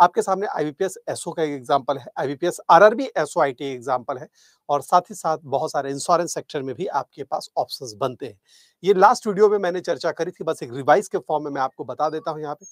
आपके सामने आई B SO का एक एग्जाम्पल है I B RRB SO I T example है और साथ ही साथ बहुत सारे इंश्योरेंस सेक्टर में भी आपके पास ऑप्शंस बनते हैं ये लास्ट वीडियो में मैंने चर्चा करी थी बस एक रिवाइज के फॉर्म में मैं आपको बता देता हूँ यहाँ पे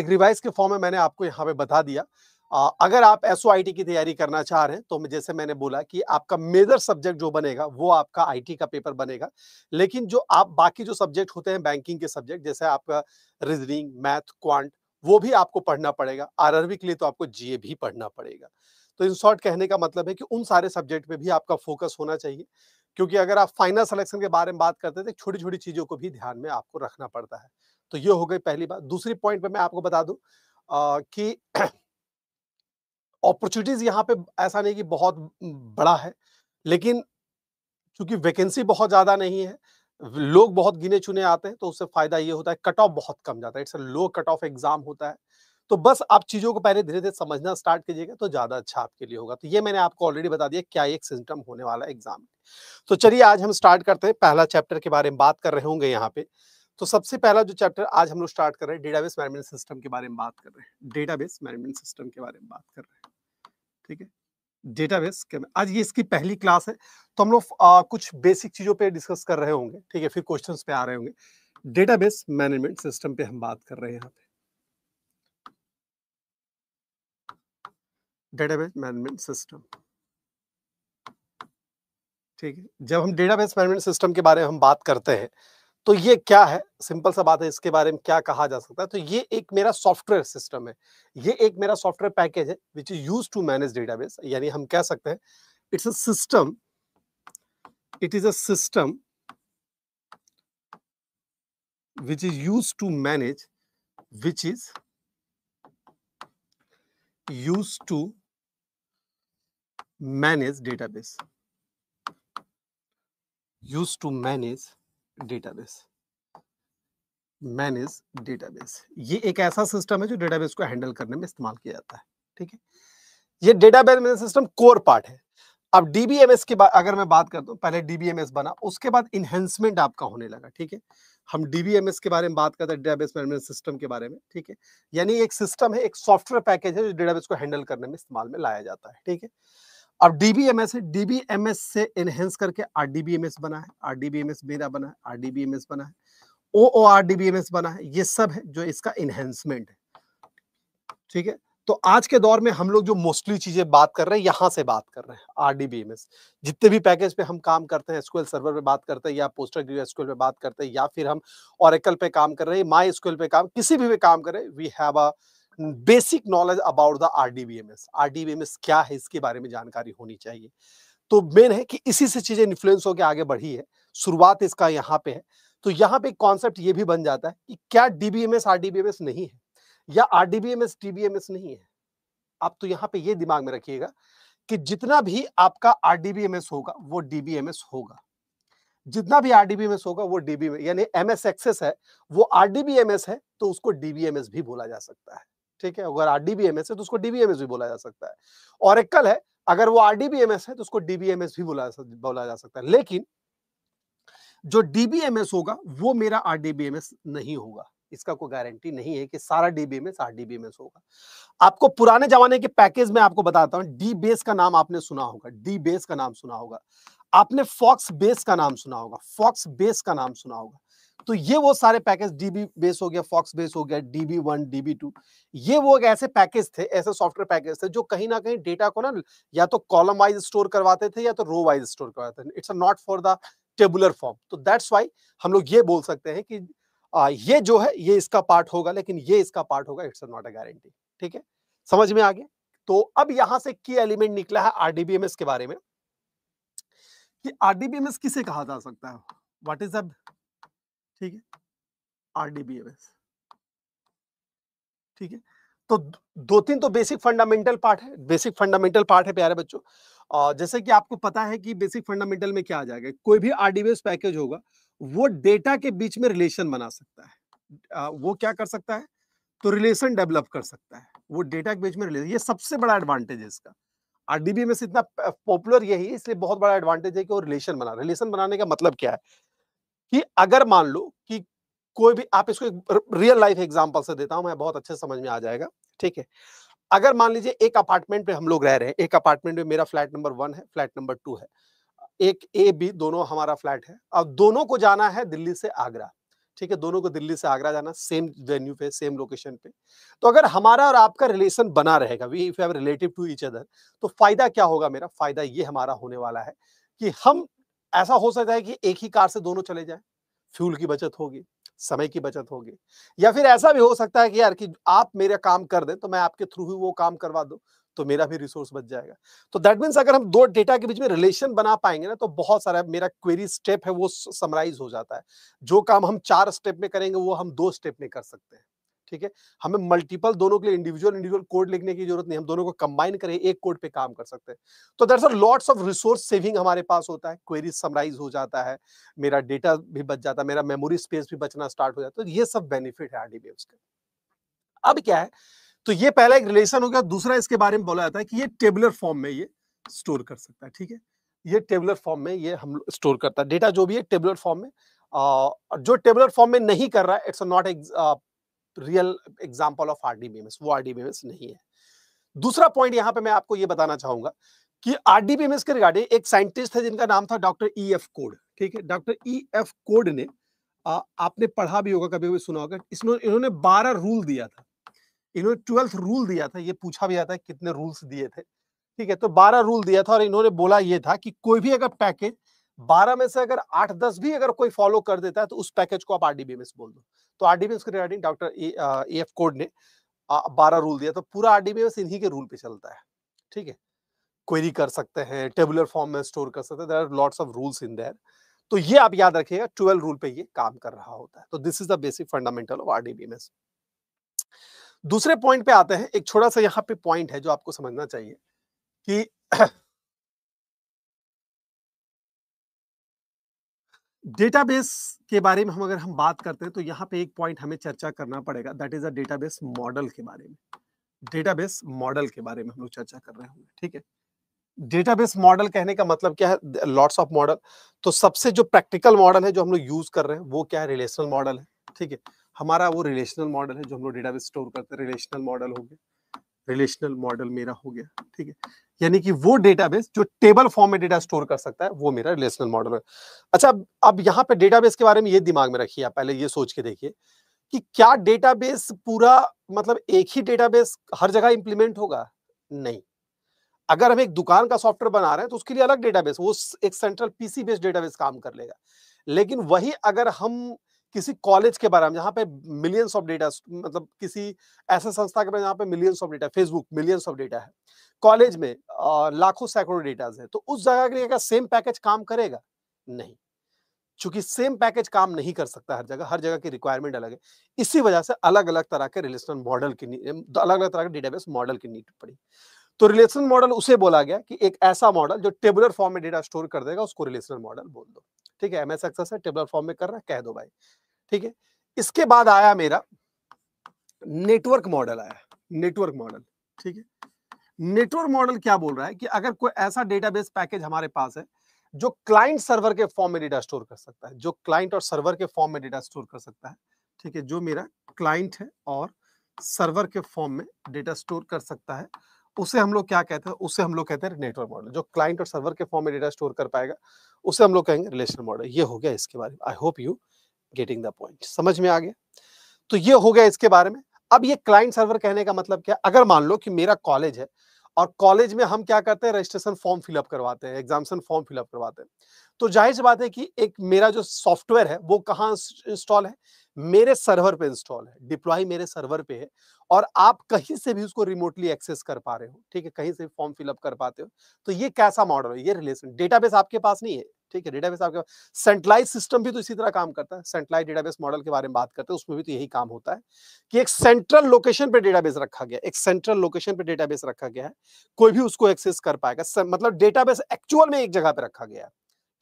एक रिवाइज के फॉर्म में मैंने आपको यहाँ पे बता दिया आ, अगर आप एस की तैयारी करना चाह रहे हैं तो जैसे मैंने बोला कि आपका मेजर सब्जेक्ट जो बनेगा वो आपका आईटी का पेपर बनेगा लेकिन जो आप बाकी जो सब्जेक्ट होते हैं बैंकिंग के सब्जेक्ट जैसे आपका रीजनिंग मैथ क्वांट वो भी आपको पढ़ना पड़ेगा आरआरबी के लिए तो आपको जीए भी पढ़ना पड़ेगा तो इन शॉर्ट कहने का मतलब है कि उन सारे सब्जेक्ट पे भी आपका फोकस होना चाहिए क्योंकि अगर आप फाइनल सिलेक्शन के बारे में बात करते हैं तो छोटी छोटी चीज़ों को भी ध्यान में आपको रखना पड़ता है तो ये हो गई पहली बात दूसरी पॉइंट पे मैं आपको बता दू की कि अपॉर्चुनिटीज यहाँ पे ऐसा नहीं कि बहुत बड़ा है लेकिन चूंकि वैकेंसी बहुत ज़्यादा नहीं है लोग बहुत गिने चुने आते हैं तो उससे फायदा ये होता है कट ऑफ बहुत कम जाता है it's low cut off exam होता है तो बस आप चीज़ों को पहले धीरे धीरे समझना स्टार्ट कीजिएगा तो ज़्यादा अच्छा आपके लिए होगा तो ये मैंने आपको ऑलरेडी बता दिया क्या एक सिस्टम होने वाला एग्जाम तो चलिए आज हम स्टार्ट करते हैं पहला चैप्टर के बारे में बात कर रहे होंगे यहाँ पे तो सबसे पहला जो चैप्टर आज हम लोग स्टार्ट कर रहे हैं डेटाबेस मैनेजमेंट सिस्टम के बारे में बात कर रहे हैं डेटाबेस मैनेजमेंट सिस्टम के बारे में बात कर रहे हैं ठीक है डेटाबेस आज ये इसकी पहली क्लास है तो हम लोग कुछ बेसिक चीज़ों पे डिस्कस कर रहे होंगे ठीक है फिर क्वेश्चंस पे आ रहे होंगे डेटाबेस मैनेजमेंट सिस्टम पे हम बात कर रहे हैं यहाँ पे डेटाबेस मैनेजमेंट सिस्टम ठीक है जब हम डेटाबेस मैनेजमेंट सिस्टम के बारे में हम बात करते हैं तो ये क्या है सिंपल सा बात है इसके बारे में क्या कहा जा सकता है तो ये एक मेरा सॉफ्टवेयर सिस्टम है ये एक मेरा सॉफ्टवेयर पैकेज है which is use to manage database यानी हम कह सकते हैं it's a system it is a system which is use to manage which is use to manage database use to manage database manage database ये एक ऐसा system है जो डेटाबेस को हैंडल करने में इस्तेमाल किया जाता है ठीक है ये database manage system core part है अब डीबीएमएस की बाद अगर मैं बात करता हूँ पहले डीबीएमएस बना उसके बाद इनहेंसमेंट आपका होने लगा ठीक है हम डीबीएमएस के बारे में बात करते हैं डेटाबेस मैनेजमेंट सिस्टम के बारे में ठीक है यानी एक सिस्टम है एक सॉफ्टवेयर पैकेज है जो डेटाबेस को हैंडल करने में इस्तेमाल में लाया जाता है ठीक है अब डीबीएमएस है डीबीएमएस से एनहेंस करके आरडीबीएमएस बना है आरडीबीएमएस मेरा बना है आरडीबीएमएस बना है ओ ओ आर डीबीएमएस बना है ये सब है जो इसका एनहेंसमेंट है ठीक है तो आज के दौर में हम लोग जो मोस्टली चीजें बात कर रहे हैं यहां से बात कर रहे हैं आरडीबीएमएस जितने भी पैकेज पे हम काम करते हैं एसक्यूएल सर्वर पे बात करते हैं या पोस्टर ग्री एसक्यूएल पे बात करते हैं या फिर हम ओरेकल पे काम कर रहे हैं माई एसक्यूएल पे काम किसी भी पे काम करें we have a basic knowledge about the RDBMS RDBMS क्या है इसके बारे में जानकारी होनी चाहिए तो मेन है कि इसी से चीजें इन्फ्लुएंस होकर आगे बढ़ी है शुरुआत इसका यहाँ पे है तो यहाँ पे कॉन्सेप्ट ये भी बन जाता है कि क्या डीबीएमएस आरडीबीएमएस नहीं है या आरडीबीएमएस एस नहीं है आप तो यहाँ पे ये दिमाग में रखिएगा कि जितना भी आपका आरडीबीएमएस होगा वो डीबीएमएस होगा जितना भी आरडीबीएमएस होगा वो डीबी यानी एमएस एक्सेस है वो आरडीबीएमएस है तो उसको डीबीएमएस भी बोला जा सकता है ठीक है अगर आरडीबीएमएस है तो उसको डीबीएमएस भी बोला जा सकता है और एकल है अगर वो आरडीबीएमएस है तो उसको डीबीएमएस भी बोला बोला जा सकता है लेकिन जो डीबीएमएस होगा वो मेरा आरडीबीएमएस नहीं होगा इसका कोई गारंटी नहीं है कि सारा डीबीएमएस आर आरडीबीएमएस होगा आपको पुराने जमाने के पैकेज में आपको बताता हूं डी बेस का नाम आपने सुना होगा डी बेस का नाम सुना होगा आपने फॉक्स बेस का नाम सुना होगा फॉक्स बेस का नाम सुना होगा तो ये वो सारे पैकेज डीबी बेस हो गया फॉक्स बेस हो गया डीबी वन डीबी टू ये वो ऐसे पैकेज थे ऐसे सॉफ्टवेयर पैकेज थे जो कहीं ना कहीं डेटा को ना या तो कॉलम वाइज स्टोर करवाते थे या तो रो वाइज स्टोर करवाते थे it's not for the tabular form तो दैट्स वाई हम लोग ये बोल सकते हैं कि आ, ये जो है ये इसका पार्ट होगा लेकिन ये इसका पार्ट होगा इट्स नॉट अ गारंटी ठीक है समझ में आ गया तो अब यहां से की एलिमेंट निकला है आरडीबीएमएस के बारे में कि आरडीबीएमएस किसे कहा जा सकता है व्हाट इज द ठीक है आरडीबीएमएस ठीक है तो दो तीन तो बेसिक फंडामेंटल पार्ट है बेसिक फंडामेंटल पार्ट है प्यारे बच्चों और जैसे कि आपको पता है कि बेसिक फंडामेंटल में क्या आ जाएगा कोई भी आरडीबीएस पैकेज होगा वो डेटा के बीच में रिलेशन बना सकता है वो क्या कर सकता है तो रिलेशन डेवलप कर सकता है वो डेटा के बीच में रिलेशन ये सबसे बड़ा एडवांटेज है इसका आरडीबीएमएस इतना पॉपुलर यही है इसलिए बहुत बड़ा एडवांटेज है कि वो रिलेशन बना रिलेशन बनाने का मतलब क्या है कि अगर मान लो कि कोई भी आप इसको रियल लाइफ एग्जाम्पल से देता हूं मैं बहुत अच्छे समझ में आ जाएगा ठीक है अगर मान लीजिए एक अपार्टमेंट पे हम लोग रह रहे हैं एक अपार्टमेंट में मेरा फ्लैट नंबर वन है फ्लैट नंबर टू है एक ए बी दोनों हमारा फ्लैट है और दोनों को जाना है दिल्ली से आगरा ठीक है दोनों को दिल्ली से आगरा जाना सेम वेन्यू पे सेम लोकेशन पे तो अगर हमारा और आपका रिलेशन बना रहेगा we if relative to each other तो फायदा क्या होगा मेरा फायदा ये हमारा होने वाला है कि हम ऐसा हो सकता है कि एक ही कार से दोनों चले जाए फ्यूल की बचत होगी समय की बचत होगी या फिर ऐसा भी हो सकता है कि यार कि आप मेरा काम कर दें तो मैं आपके थ्रू ही वो काम करवा दूं तो मेरा भी रिसोर्स बच जाएगा तो दैट मीन्स अगर हम दो डेटा के बीच में रिलेशन बना पाएंगे ना तो बहुत सारा मेरा क्वेरी स्टेप है वो समराइज हो जाता है जो काम हम चार स्टेप में करेंगे वो हम दो स्टेप में कर सकते हैं ठीक है हमें मल्टीपल दोनों के लिए इंडिविजुअल इंडिविजुअल कोड लिखने की जरूरत नहीं हम दोनों को कंबाइन करें एक कोड पे काम कर सकते हैं तो दरअसल लॉट्स ऑफ रिसोर्स सेविंग हमारे पास होता है क्वेरी समराइज हो जाता है मेरा डेटा भी बच जाता है मेरा मेमोरी स्पेस भी बचना स्टार्ट हो जाता है तो ये सब बेनिफिट है आरडीबी का अब क्या है तो ये पहला एक रिलेशन हो गया दूसरा इसके बारे में बोला जाता है कि ये टेबुलर फॉर्म में ये स्टोर कर सकता है ठीक है ये टेबुलर फॉर्म में ये हम स्टोर करता है डेटा जो भी है टेबुलर फॉर्म में Uh, जो टेबुलर फॉर्म में नहीं कर रहा है it's not real example of RDBMS वो आरडीबीएमएस नहीं है दूसरा पॉइंट यहाँ पे मैं आपको ये बताना चाहूंगा कि आरडीबीएमएस के रिगार्डिंग एक साइंटिस्ट है जिनका नाम था डॉक्टर ई एफ कोड ठीक है डॉक्टर ई एफ कोड ने आ, आपने पढ़ा भी होगा कभी भी सुना होगा इसमें इन्होंने बारह रूल दिया था इन्होंने ट्वेल्थ रूल दिया था ये पूछा भी जाता है कितने रूल्स दिए थे ठीक है तो बारह रूल दिया था और इन्होंने बोला ये था कि कोई भी अगर पैकेज बारह में से अगर आठ दस भी अगर कोई फॉलो कर देता है तो उस पैकेज को आप आरडीबीएमएस बोल दो तो आरडीबीएस के regarding doctor A F Codd ने बारह रूल दिया तो पूरा आरडीबीएस इन्हीं के रूल पे चलता है ठीक है क्वेरी कर सकते हैं टेबुलर फॉर्म में स्टोर कर सकते हैं lots of rules in there तो ये आप याद रखिएगा ट्वेल्व रूल पे ये काम कर रहा होता है तो this is the basic fundamental of RDBMS दूसरे पॉइंट पे आते हैं एक छोटा सा यहाँ पे पॉइंट है जो आपको समझना चाहिए कि डेटाबेस के बारे में हम अगर हम बात करते हैं तो यहाँ पे एक पॉइंट हमें चर्चा करना पड़ेगा that is a database model के बारे में डेटाबेस मॉडल के बारे में हम लोग चर्चा कर रहे होंगे ठीक है डेटाबेस मॉडल कहने का मतलब क्या है लॉट्स ऑफ मॉडल तो सबसे जो प्रैक्टिकल मॉडल है जो हम लोग यूज कर रहे हैं वो क्या है रिलेशनल मॉडल है ठीक है हमारा वो रिलेशनल मॉडल है जो हम लोग डेटाबेस स्टोर करते हैं रिलेशनल मॉडल हो गया रिलेशनल मॉडल मेरा हो गया ठीक है यानी कि वो डेटाबेस जो टेबल फॉर्म में डेटा स्टोर कर सकता है वो मेरा रिलेशनल मॉडल है अच्छा अब अब यहाँ पे डेटाबेस के बारे में ये दिमाग में रखिए आप पहले ये सोच के देखिए कि क्या डेटाबेस पूरा मतलब एक ही डेटाबेस हर जगह इंप्लीमेंट होगा नहीं अगर हम एक दुकान का सॉफ्टवेयर बना रहे हैं तो उसके लिए अलग डेटाबेस वो एक सेंट्रल पीसी बेस्ड डेटाबेस काम कर लेगा लेकिन वही अगर हम किसी कॉलेज के बारे में जहाँ पे मिलियंस ऑफ डेटा मतलब किसी ऐसे संस्था के बारे में जहाँ पे millions of data Facebook millions of data है कॉलेज में लाखों सैकड़ों डेटा है तो उस जगह के लिए क्या सेम पैकेज काम करेगा नहीं चूंकि सेम पैकेज काम नहीं कर सकता हर जगह हर जगह की रिक्वायरमेंट अलग है इसी वजह से अलग अलग तरह के रिलेशनल मॉडल की अलग अलग तरह के डेटाबेस मॉडल की नीड पड़ी तो रिलेशनल मॉडल उसे बोला गया कि एक ऐसा मॉडल जो टेबुलर फॉर्म में डेटा स्टोर कर देगा उसको रिलेशनल मॉडल बोल दो ठीक है एमएस एक्सेस है टेबुलर फॉर्म में कर रहा है कह दो भाई ठीक है इसके बाद आया मेरा नेटवर्क मॉडल आया नेटवर्क मॉडल ठीक है नेटवर्क मॉडल क्या बोल रहा है कि अगर कोई ऐसा डेटाबेस पैकेज हमारे पास है जो क्लाइंट सर्वर के फॉर्म में डेटा स्टोर कर सकता है जो क्लाइंट और सर्वर के फॉर्म में डेटा स्टोर कर सकता है ठीक है जो मेरा क्लाइंट है और सर्वर के फॉर्म में डेटा स्टोर कर सकता है उसे हम लोग क्या कहते हैं उसे हम लोग कहते हैं नेटवर्क मॉडल जो क्लाइंट और सर्वर के फॉर्म में डेटा स्टोर कर पाएगा उसे हम लोग कहेंगे रिलेशन मॉडल ये हो गया इसके बारे में I hope you getting the point समझ में आ गया तो ये हो गया इसके बारे में अब ये क्लाइंट सर्वर कहने का मतलब क्या अगर मान लो कि मेरा कॉलेज है और कॉलेज में हम क्या करते हैं रजिस्ट्रेशन फॉर्म फिलअप करवाते हैं एग्जामेशन फॉर्म फिलअप करवाते हैं तो जाहिर सी बात है कि एक मेरा जो सॉफ्टवेयर है वो कहाँ इंस्टॉल है मेरे सर्वर पे इंस्टॉल है डिप्लॉय मेरे सर्वर पे है और आप कहीं से भी उसको रिमोटली एक्सेस कर पा रहे हो ठीक है कहीं से भी फॉर्म फिलअप कर पाते हो तो ये कैसा मॉडल है ये रिलेशन डेटाबेस आपके पास नहीं है ठीक है डेटाबेस आपके पास सेंट्रलाइज सिस्टम भी तो इसी तरह काम करता है सेंट्रलाइज डेटाबेस मॉडल के बारे में बात करते हैं उसमें भी तो यही काम होता है कि एक सेंट्रल लोकेशन पर डेटाबेस रखा गया एक सेंट्रल लोकेशन पर डेटाबेस रखा गया है कोई भी उसको एक्सेस कर पाएगा मतलब डेटाबेस एक्चुअल में एक जगह पर रखा गया है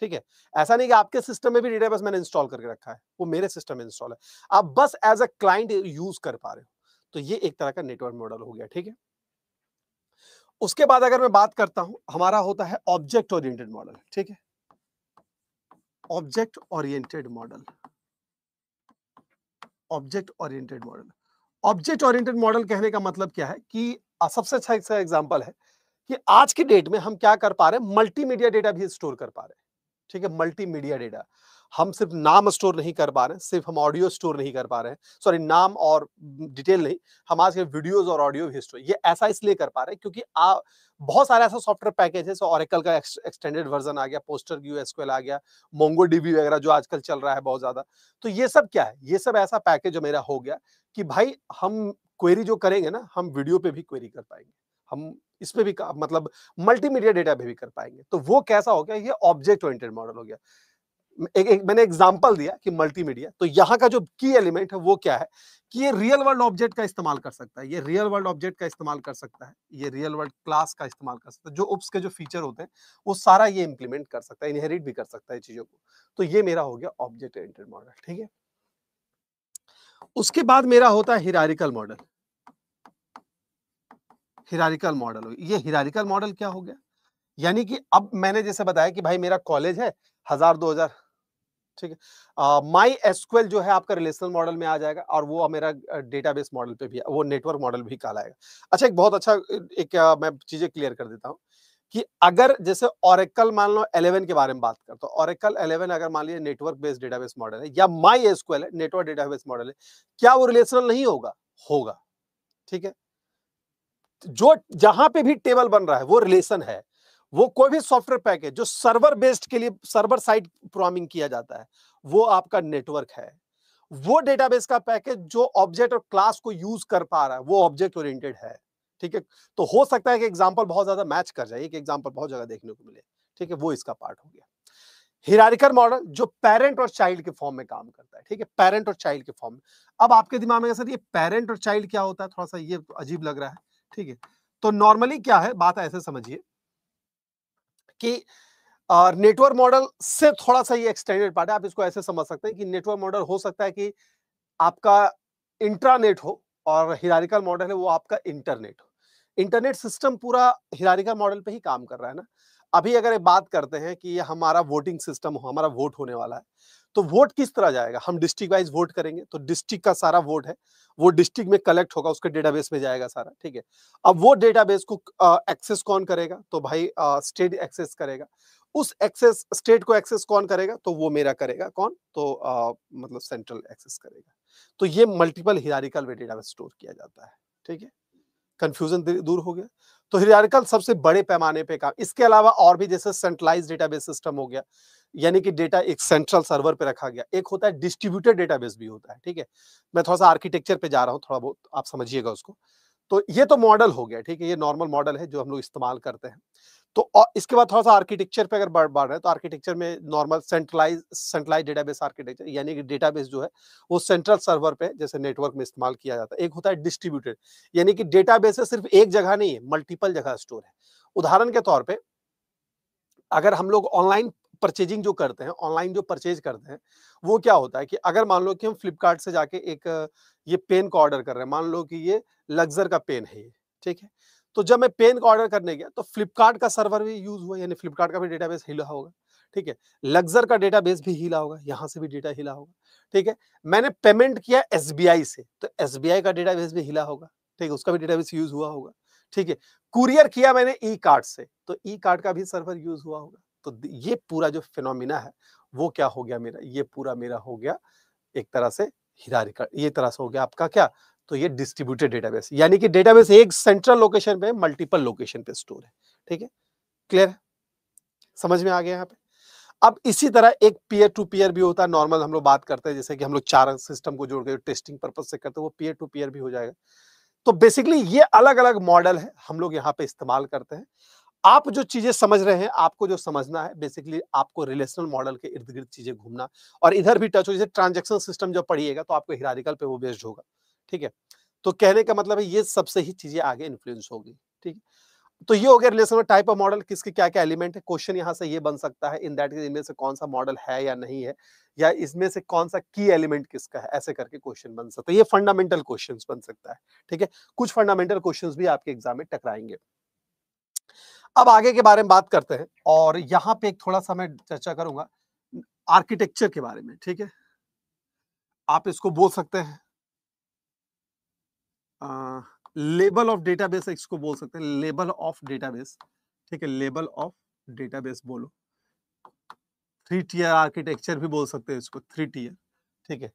ठीक है ऐसा नहीं कि आपके सिस्टम में भी डेटाबेस मैंने इंस्टॉल करके रखा है वो मेरे सिस्टम में इंस्टॉल है आप बस एज अ क्लाइंट यूज कर पा रहे हो तो ये एक तरह का नेटवर्क मॉडल हो गया ठीक है उसके बाद अगर मैं बात करता हूं हमारा होता है ऑब्जेक्ट ओरिएंटेड मॉडल ठीक है object oriented model object oriented model object oriented model कहने का मतलब क्या है कि सबसे अच्छा एग्जाम्पल है कि आज की डेट में हम क्या कर पा रहे हैं मल्टीमीडिया डेटा भी स्टोर कर पा रहे हैं ठीक है मल्टी मीडिया डेटा हम सिर्फ नाम स्टोर नहीं कर पा रहे हैं सिर्फ हम ऑडियो स्टोर नहीं कर पा रहे हैं सॉरी नाम और डिटेल नहीं हम आज के वीडियोस और ऑडियो भी स्टोर ये ऐसा इसलिए कर पा रहे हैं क्योंकि आ, बहुत सारे ऐसा सॉफ्टवेयर पैकेज है ऑरिकल का एक्सटेंडेड वर्जन आ गया पोस्टर की एसक्यूएल आ गया मोंगो डीबी वगैरह जो आजकल चल रहा है बहुत ज्यादा तो ये सब क्या है ये सब ऐसा पैकेज मेरा हो गया कि भाई हम क्वेरी जो करेंगे ना हम वीडियो पे भी क्वेरी कर पाएंगे हम इस पे भी मतलब मल्टीमीडिया डेटा पे भी कर पाएंगे तो वो कैसा हो गया ये ऑब्जेक्ट ओरिएंटेड मॉडल हो गया एक, एक मैंने एग्जांपल दिया कि मल्टीमीडिया तो यहाँ का जो की एलिमेंट है वो क्या है कि ये रियल वर्ल्ड ऑब्जेक्ट का इस्तेमाल कर सकता है ये रियल वर्ल्ड ऑब्जेक्ट का इस्तेमाल कर सकता है ये रियल वर्ल्ड क्लास का इस्तेमाल कर सकता है जो उप्स के जो फीचर होते हैं वो सारा ये इंप्लीमेंट कर सकता है इनहेरिट भी कर सकता है चीज़ों को तो ये मेरा हो गया ऑब्जेक्ट ओरिएंटेड मॉडल ठीक है उसके बाद मेरा होता है हिरारिकल मॉडल हिरारिकल मॉडल हो गया ये हिरारिकल मॉडल क्या हो गया यानी कि अब मैंने जैसे बताया कि भाई मेरा कॉलेज है हजार दो हजार ठीक है माई एसक्ल जो है आपका रिलेशनल मॉडल में आ जाएगा और वो मेरा डेटाबेस मॉडल पे भी वो नेटवर्क मॉडल भी कहलाएगा अच्छा एक बहुत अच्छा एक आ, मैं चीजें क्लियर कर देता हूँ कि अगर जैसे ओरेकल मान लो एलेवन के बारे में बात करता तो ओरेकल एलेवन अगर मान लीजिए नेटवर्क बेस्ड डेटाबेस मॉडल है या माई एसक्ल है नेटवर्क डेटाबेस मॉडल है क्या वो रिलेशनल नहीं होगा होगा ठीक है जो जहां पे भी टेबल बन रहा है वो रिलेशन है वो कोई भी सॉफ्टवेयर पैकेज जो सर्वर बेस्ड के लिए सर्वर साइड प्रोग्रामिंग किया जाता है वो आपका नेटवर्क है वो डेटाबेस का पैकेज जो ऑब्जेक्ट और क्लास को यूज कर पा रहा है वो ऑब्जेक्ट ओरिएंटेड है ठीक है तो हो सकता है कि एग्जाम्पल बहुत ज्यादा मैच कर जाए एक एग्जाम्पल बहुत जगह देखने को मिले ठीक है वो इसका पार्ट हो गया हिरारिकल मॉडल जो पेरेंट और चाइल्ड के फॉर्म में काम करता है ठीक है पेरेंट और चाइल्ड के फॉर्म में अब आपके दिमाग में सर ये पेरेंट और चाइल्ड क्या होता है थोड़ा सा ये अजीब लग रहा है ठीक है तो नॉर्मली क्या है बात ऐसे समझिए कि नेटवर्क मॉडल से थोड़ा सा ये एक्सटेंडेड पार्ट है आप इसको ऐसे समझ सकते हैं कि नेटवर्क मॉडल हो सकता है कि आपका इंट्रानेट हो और हिरारिकल मॉडल है वो आपका इंटरनेट हो इंटरनेट सिस्टम पूरा हिरारिकल मॉडल पे ही काम कर रहा है ना अभी अगर बात करते हैं कि हमारा वोटिंग सिस्टम हो हमारा वोट होने वाला है तो वोट किस तरह जाएगा हम डिस्ट्रिक्ट वाइज वोट करेंगे तो डिस्ट्रिक्ट का सारा वोट है वो डिस्ट्रिक्ट में कलेक्ट होगा उसके डेटाबेस में जाएगा सारा ठीक है अब वो डेटाबेस को एक्सेस कौन करेगा तो भाई स्टेट एक्सेस करेगा उस एक्सेस स्टेट को एक्सेस कौन करेगा तो वो मेरा करेगा कौन तो आ, मतलब सेंट्रल एक्सेस करेगा तो ये मल्टीपल हिरारिकल में डेटाबेस स्टोर किया जाता है ठीक है कंफ्यूजन दूर हो गया तो हिरारिकल सबसे बड़े पैमाने पे काम इसके अलावा और भी जैसे सेंट्रलाइज डेटाबेस सिस्टम हो गया यानी कि डेटा एक सेंट्रल सर्वर पे रखा गया एक होता है डिस्ट्रीब्यूटेड डेटाबेस भी होता है ठीक है मैं थोड़ा सा आर्किटेक्चर पे जा रहा हूँ थोड़ा बहुत आप समझिएगा उसको तो ये तो मॉडल हो गया ठीक है ये नॉर्मल मॉडल है जो हम लोग इस्तेमाल करते हैं तो इसके बाद थोड़ा सा आर्किटेक्चर पे अगर बढ़ बढ़ रहे हैं तो आर्किटेक्चर में normal centralise centralise database architecture यानी कि डेटाबेस जो है वो सेंट्रल सर्वर पे जैसे नेटवर्क में इस्तेमाल किया जाता है एक होता है डिस्ट्रीब्यूटेड यानी कि डेटाबेस सिर्फ एक जगह नहीं है मल्टीपल जगह स्टोर है उदाहरण के तौर पर अगर हम लोग ऑनलाइन परचेजिंग जो करते हैं ऑनलाइन जो परचेज करते हैं वो क्या होता है कि अगर मान लो कि हम फ्लिपकार्ट से जाके एक ये पेन का ऑर्डर कर रहे हैं मान लो कि ये लग्जर का पेन है ये ठीक है तो जब मैं पेन का ऑर्डर करने गया तो फ्लिपकार्ट का सर्वर भी यूज हुआ यानी फ्लिपकार्ट का भी डेटाबेस हिला होगा ठीक है लग्जर का डेटाबेस भी हिला होगा यहाँ से भी डेटा हिला होगा ठीक है मैंने पेमेंट किया एस से तो एस का डेटाबेस भी हिला होगा ठीक है उसका भी डेटाबेस यूज हुआ होगा ठीक है कुरियर किया मैंने ई कार्ड से तो ई कार्ड का भी सर्वर यूज हुआ होगा तो ये पूरा जो फिनोमिना है वो क्या हो गया मेरा ये पूरा मेरा हो गया एक तरह से हिरा रिकॉर्ड ये तरह से हो गया आपका क्या तो ये डिस्ट्रीब्यूटेड डेटाबेस यानी कि डेटाबेस एक सेंट्रल लोकेशन पे मल्टीपल लोकेशन पे स्टोर है ठीक है क्लियर समझ में आ गया यहाँ पे अब इसी तरह एक पीयर टू पीयर भी होता है नॉर्मल हम लोग बात करते हैं जैसे कि हम लोग चार सिस्टम को जोड़ के टेस्टिंग पर्पज से करते हैं वो पीयर टू पीयर भी हो जाएगा तो बेसिकली ये अलग अलग मॉडल है हम लोग यहाँ पे इस्तेमाल करते हैं आप जो चीजें समझ रहे हैं आपको जो समझना है बेसिकली आपको रिलेशनल मॉडल के इर्द गिर्द चीजें घूमना और इधर भी टच हो जैसे ट्रांजेक्शन सिस्टम जब पढ़िएगा तो आपको हिरारिकल पे वो बेस्ड होगा ठीक है तो कहने का मतलब है ये सबसे ही चीजें आगे इन्फ्लुएंस होगी ठीक है तो ये हो गया रिलेशनल टाइप ऑफ मॉडल किसके क्या क्या एलिमेंट है क्वेश्चन यहाँ से ये बन सकता है इन दैट इनमें से कौन सा मॉडल है या नहीं है या इसमें से कौन सा की एलिमेंट किसका है ऐसे करके क्वेश्चन बन सकता है ये फंडामेंटल क्वेश्चन बन सकता है ठीक है कुछ फंडामेंटल क्वेश्चन भी आपके एग्जाम में टकराएंगे अब आगे के बारे में बात करते हैं और यहाँ पे एक थोड़ा सा मैं चर्चा करूंगा आर्किटेक्चर के बारे में ठीक है आप इसको बोल सकते हैं लेबल ऑफ डेटाबेस इसको बोल सकते हैं लेबल ऑफ डेटाबेस ठीक है लेबल ऑफ डेटाबेस बोलो थ्री टीयर आर्किटेक्चर भी बोल सकते हैं इसको थ्री टीयर ठीक है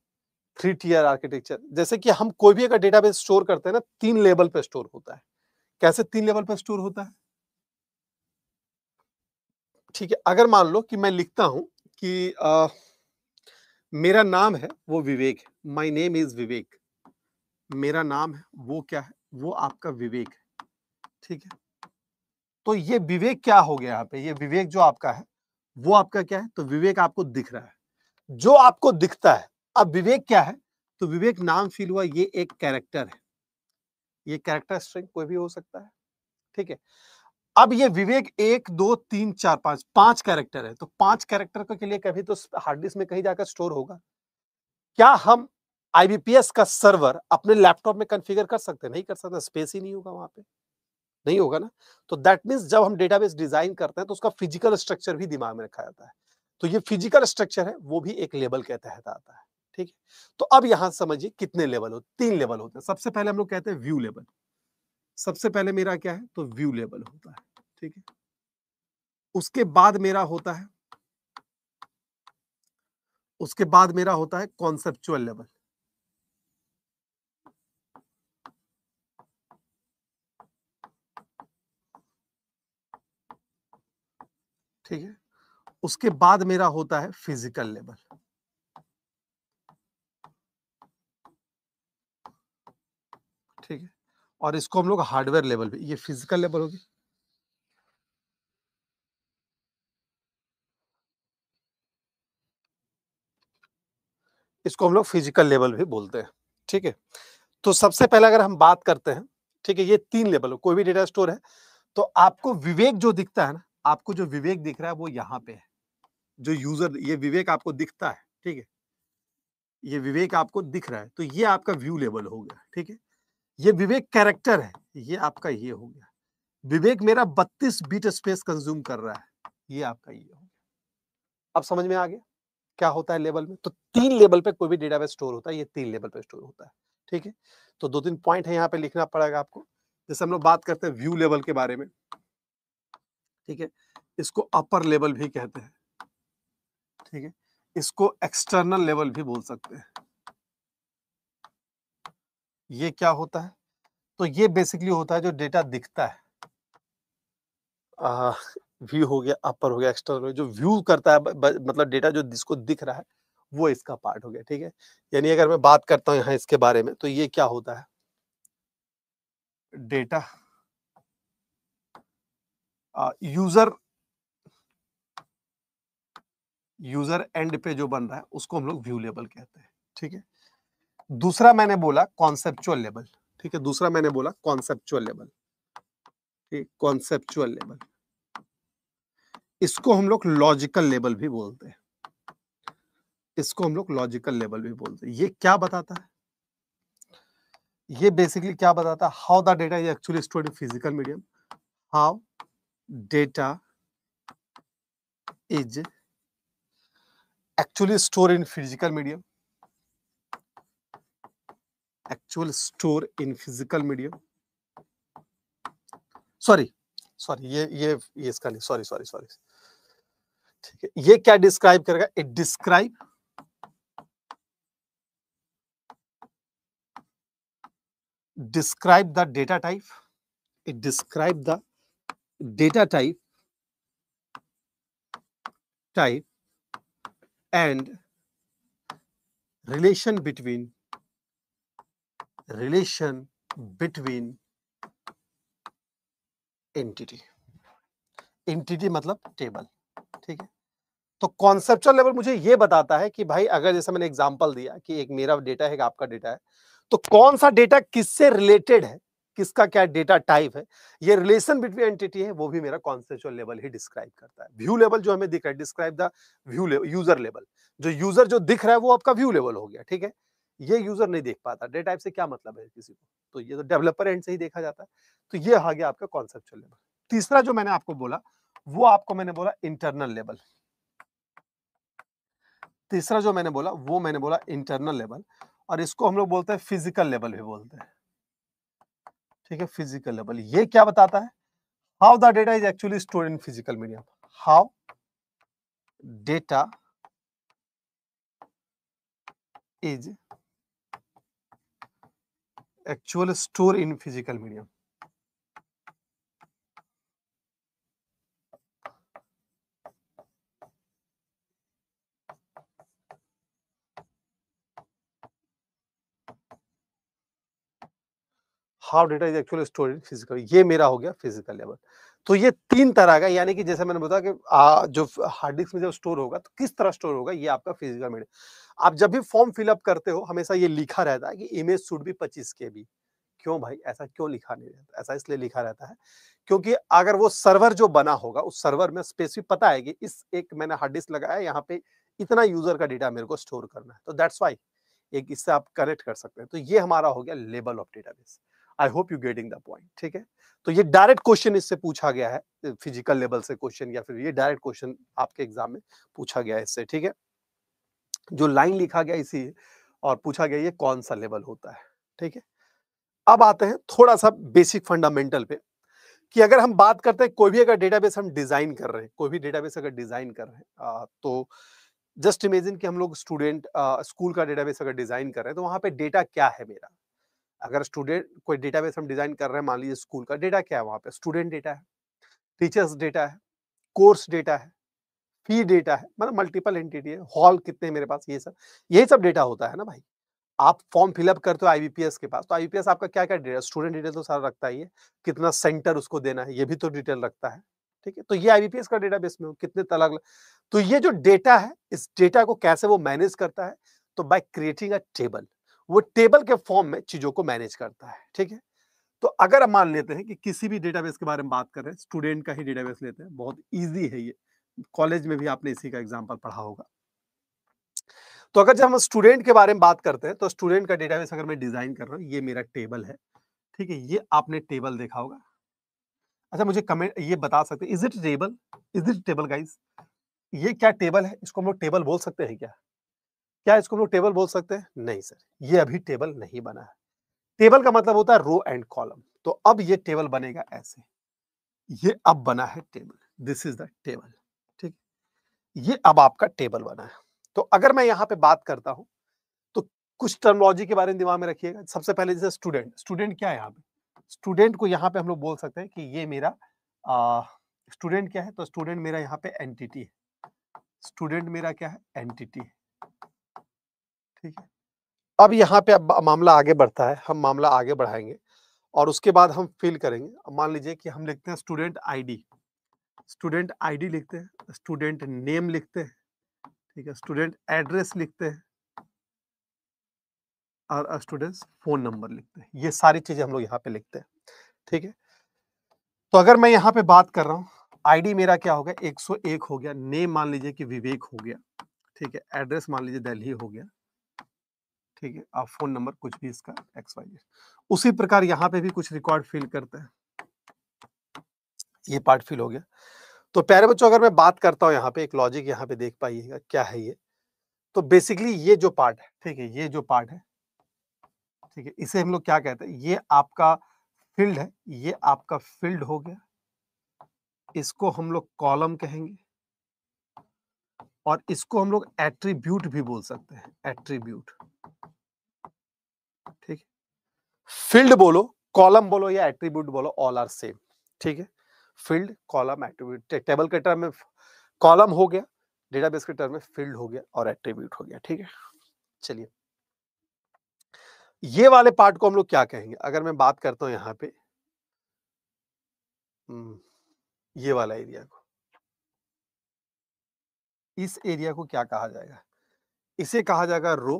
थ्री टीयर आर्किटेक्चर जैसे कि हम कोई भी अगर डेटाबेस स्टोर करते हैं ना तीन लेवल पे स्टोर होता है कैसे तीन लेवल पे स्टोर होता है ठीक है अगर मान लो कि मैं लिखता हूं कि आ, मेरा नाम है वो विवेक माई नेम इज विवेक मेरा नाम है वो क्या है वो आपका विवेक है ठीक है तो ये विवेक क्या हो गया यहाँ पे ये विवेक जो आपका है वो आपका क्या है तो विवेक आपको दिख रहा है जो आपको दिखता है अब विवेक क्या है तो विवेक नाम फील हुआ ये एक कैरेक्टर है ये कैरेक्टर स्ट्रिंग कोई भी हो सकता है ठीक है अब ये विवेक एक दो तीन चार पांच पांच कैरेक्टर है तो पांच कैरेक्टर के लिए कभी तो हार्ड डिस्क में कहीं जाकर स्टोर होगा क्या हम आईबीपीएस का सर्वर अपने लैपटॉप में कॉन्फ़िगर कर सकते नहीं कर सकते स्पेस ही नहीं होगा वहां पे नहीं होगा ना तो दैट मीन जब हम डेटाबेस डिजाइन करते हैं तो उसका फिजिकल स्ट्रक्चर भी दिमाग में रखा जाता है तो ये फिजिकल स्ट्रक्चर है वो भी एक लेवल के तहत आता है ठीक है तो अब यहां समझिए कितने लेवल हो तीन लेवल होते हैं सबसे पहले हम लोग कहते हैं व्यू लेवल सबसे पहले मेरा क्या है तो व्यू लेवल होता है ठीक है उसके बाद मेरा होता है उसके बाद मेरा होता है कॉन्सेप्चुअल लेवल ठीक है उसके बाद मेरा होता है फिजिकल लेवल ठीक है और इसको हम लोग हार्डवेयर लेवल भी ये फिजिकल लेवल होगी इसको हम लोग फिजिकल लेवल भी बोलते हैं ठीक है तो सबसे पहले अगर हम बात करते हैं ठीक है ये तीन लेवल कोई भी डेटा स्टोर है तो आपको विवेक जो दिखता है ना आपको जो विवेक दिख रहा है वो यहाँ पे है जो यूजर ये विवेक आपको दिखता है ठीक है ये विवेक आपको दिख रहा है तो ये आपका व्यू लेवल हो गया ठीक है ये विवेक कैरेक्टर है ये आपका ये हो गया विवेक मेरा 32 बीट स्पेस कंज्यूम कर रहा है ये आपका ये हो गया अब समझ में आ गया क्या होता है लेवल में तो तीन लेवल पे कोई भी डेटाबेस स्टोर होता है ये तीन लेवल पे स्टोर होता है ठीक है तो दो तीन पॉइंट है यहाँ पे लिखना पड़ेगा आपको जैसे हम लोग बात करते हैं व्यू लेवल के बारे में ठीक है इसको अपर लेवल भी कहते हैं ठीक है इसको एक्सटर्नल लेवल भी बोल सकते हैं ये क्या होता है तो ये बेसिकली होता है जो डेटा दिखता है व्यू हो गया अपर हो गया एक्सटर्नल जो व्यू करता है ब, मतलब डेटा जो जिसको दिख रहा है वो इसका पार्ट हो गया ठीक है यानी अगर मैं बात करता हूं यहां इसके बारे में तो ये क्या होता है डेटा यूजर यूजर एंड पे जो बन रहा है उसको हम लोग व्यू लेबल कहते हैं ठीक है दूसरा मैंने बोला कॉन्सेप्चुअल लेवल ठीक है दूसरा मैंने बोला कॉन्सेप्चुअल लेवल ठीक कॉन्सेप्चुअल लेवल इसको हम लोग लॉजिकल लेवल भी बोलते हैं इसको हम लोग लॉजिकल लेवल भी बोलते हैं ये क्या बताता है ये बेसिकली क्या बताता है how the data is actually stored in physical medium how data is actually store in physical medium actual store in physical medium sorry sorry ये ये ये इसका नहीं सॉरी सॉरी सॉरी ये क्या डिस्क्राइब करेगा it describe describe the data type it describe the data type type and relation between relation between entity entity मतलब table ठीक है तो कॉन्सेप्चुअल लेवल मुझे ये बताता है कि भाई अगर जैसे मैंने एग्जाम्पल दिया कि एक मेरा डेटा है एक आपका डेटा है तो कौन सा डेटा किससे रिलेटेड है किसका क्या डेटा टाइप है ये रिलेशन बिटवीन एंटिटी है वो भी मेरा कॉन्सेप्चुअल लेवल ही डिस्क्राइब करता है व्यू लेवल जो हमें दिख रहा है describe the view user level जो यूजर जो दिख रहा है वो आपका व्यू लेवल हो गया ठीक है ये यूजर नहीं देख पाता डेटा टाइप से क्या मतलब है किसी को तो ये तो डेवलपर एंड से ही देखा जाता है तो ये आ गया आपका कॉन्सेप्चुअल लेवल तीसरा जो मैंने आपको बोला वो आपको मैंने बोला इंटरनल लेवल तीसरा जो मैंने बोला वो मैंने बोला इंटरनल लेवल और इसको हम लोग बोलते हैं फिजिकल लेवल भी बोलते हैं ठीक है फिजिकल लेवल ये क्या बताता है how the data is actually store in physical medium how data is actual store in physical medium how data is actually storage physical ये मेरा हो गया फिजिकल लेवल तो ये तीन तरह का यानी कि जैसे मैंने बताया कि आ, जो हार्ड डिस्क में जब स्टोर होगा तो किस तरह स्टोर होगा ये आपका फिजिकल मीडिया आप जब भी फॉर्म फिलअप करते हो हमेशा ये लिखा रहता है कि इमेज शुड भी पच्चीस के भी क्यों भाई ऐसा क्यों लिखा नहीं रहता ऐसा इसलिए लिखा रहता है क्योंकि अगर वो सर्वर जो बना होगा उस सर्वर में स्पेसिफिक पता है कि इस एक मैंने हार्ड डिस्क लगाया यहाँ पे इतना यूजर का डेटा मेरे को स्टोर करना है तो दैट्स वाई एक इससे आप कनेक्ट कर सकते हैं तो ये हमारा हो गया लेबल of database I hope you getting the point ठीक है तो ये डायरेक्ट क्वेश्चन इससे पूछा गया है फिजिकल लेवल से क्वेश्चन या फिर ये डायरेक्ट क्वेश्चन आपके एग्जाम में पूछा गया है इससे ठीक है जो लाइन लिखा गया इसी और पूछा गया ये कौन सा लेवल होता है ठीक है अब आते हैं थोड़ा सा बेसिक फंडामेंटल पे कि अगर हम बात करते हैं कोई भी अगर डेटाबेस हम डिजाइन कर रहे हैं कोई भी डेटाबेस अगर डिजाइन तो कर रहे हैं तो जस्ट इमेजिन कि हम लोग स्टूडेंट स्कूल का डेटाबेस अगर डिजाइन कर रहे हैं तो वहां पे डेटा क्या है मेरा अगर स्टूडेंट कोई डेटाबेस हम डिजाइन कर रहे हैं मान लीजिए स्कूल का डेटा क्या है वहां पे स्टूडेंट डेटा है टीचर्स डेटा है कोर्स डेटा है फी डेटा है मतलब मल्टीपल एंटिटी है हॉल कितने मेरे पास ये सब यही सब डेटा होता है ना भाई आप फॉर्म फिलअप करते हो आईबीपीएस के पास तो आईबीपीएस आपका क्या क्या डेटा स्टूडेंट डिटेल तो सारा रखता ही है कितना सेंटर उसको देना है ये भी तो डिटेल रखता है ठीक है तो ये आईबीपीएस का डेटा बेस में हो कितने तलाक तो ये जो डेटा है इस डेटा को कैसे वो मैनेज करता है तो बाय क्रिएटिंग अ टेबल वो टेबल के फॉर्म में चीजों को मैनेज करता है ठीक है तो अगर हम मान लेते हैं कि किसी भी डेटाबेस के बारे में बात कर रहे हैं स्टूडेंट का ही डेटाबेस लेते हैं बहुत ईजी है ये कॉलेज में भी आपने इसी का एग्जाम्पल पढ़ा होगा तो अगर जब हम स्टूडेंट के बारे में बात करते हैं तो स्टूडेंट का डेटाबेस अगर मैं डिजाइन कर रहा हूँ ये मेरा टेबल है ठीक है ये आपने टेबल देखा होगा अच्छा मुझे कमेंट ये बता सकते is it table is it table guys ये क्या टेबल है इसको हम लोग टेबल बोल सकते हैं क्या क्या इसको हम लोग टेबल बोल सकते हैं नहीं सर ये अभी टेबल नहीं बना है टेबल का मतलब होता है रो एंड कॉलम तो अब ये टेबल बनेगा ऐसे ये अब बना है table this is the table ठीक ये अब आपका टेबल बना है तो अगर मैं यहाँ पे बात करता हूँ तो कुछ टर्मोलॉजी के बारे में दिमाग में रखिएगा सबसे पहले जैसे स्टूडेंट स्टूडेंट क्या है यहाँ पे स्टूडेंट को यहाँ पे हम लोग बोल सकते हैं कि ये मेरा स्टूडेंट क्या है तो स्टूडेंट मेरा यहाँ पे एंटिटी है स्टूडेंट मेरा क्या है एंटिटी है ठीक है अब यहाँ पे अब मामला आगे बढ़ता है हम मामला आगे बढ़ाएंगे और उसके बाद हम फिल करेंगे मान लीजिए कि हम लिखते हैं स्टूडेंट आईडी स्टूडेंट आईडी लिखते हैं स्टूडेंट नेम लिखते हैं ठीक है स्टूडेंट एड्रेस लिखते हैं और स्टूडेंट्स फोन नंबर लिखते हैं ये सारी चीजें हम लोग यहाँ पे लिखते हैं ठीक है तो अगर मैं यहाँ पे बात कर रहा हूँ आईडी मेरा क्या होगा 101 हो गया नेम मान लीजिए कि विवेक हो गया ठीक है एड्रेस मान लीजिए दिल्ली हो गया ठीक है आप फोन नंबर कुछ भी इसका एक्स वाई उसी प्रकार यहाँ पे भी कुछ रिकॉर्ड फिल करते हैं ये पार्ट फिल हो गया तो प्यारे बच्चों अगर मैं बात करता हूँ यहाँ पे एक लॉजिक यहाँ पे देख पाइएगा क्या है ये तो बेसिकली ये जो पार्ट है ठीक है ये जो पार्ट है ठीक है इसे हम लोग क्या कहते हैं ये आपका फील्ड है ये आपका फील्ड हो गया इसको हम लोग कॉलम कहेंगे और इसको हम लोग एट्रीब्यूट भी बोल सकते हैं एट्रीब्यूट फील्ड बोलो कॉलम बोलो या एट्रीब्यूट बोलो ऑल आर सेम ठीक है फील्ड कॉलम एट्रीब्यूट टेबल के टर्म में कॉलम हो गया डेटाबेस के टर्म में फील्ड हो गया और एट्रीब्यूट हो गया ठीक है चलिए ये वाले पार्ट को हम लोग क्या कहेंगे अगर मैं बात करता हूं यहां पे हम्म, ये वाला एरिया को इस एरिया को क्या कहा जाएगा इसे कहा जाएगा रो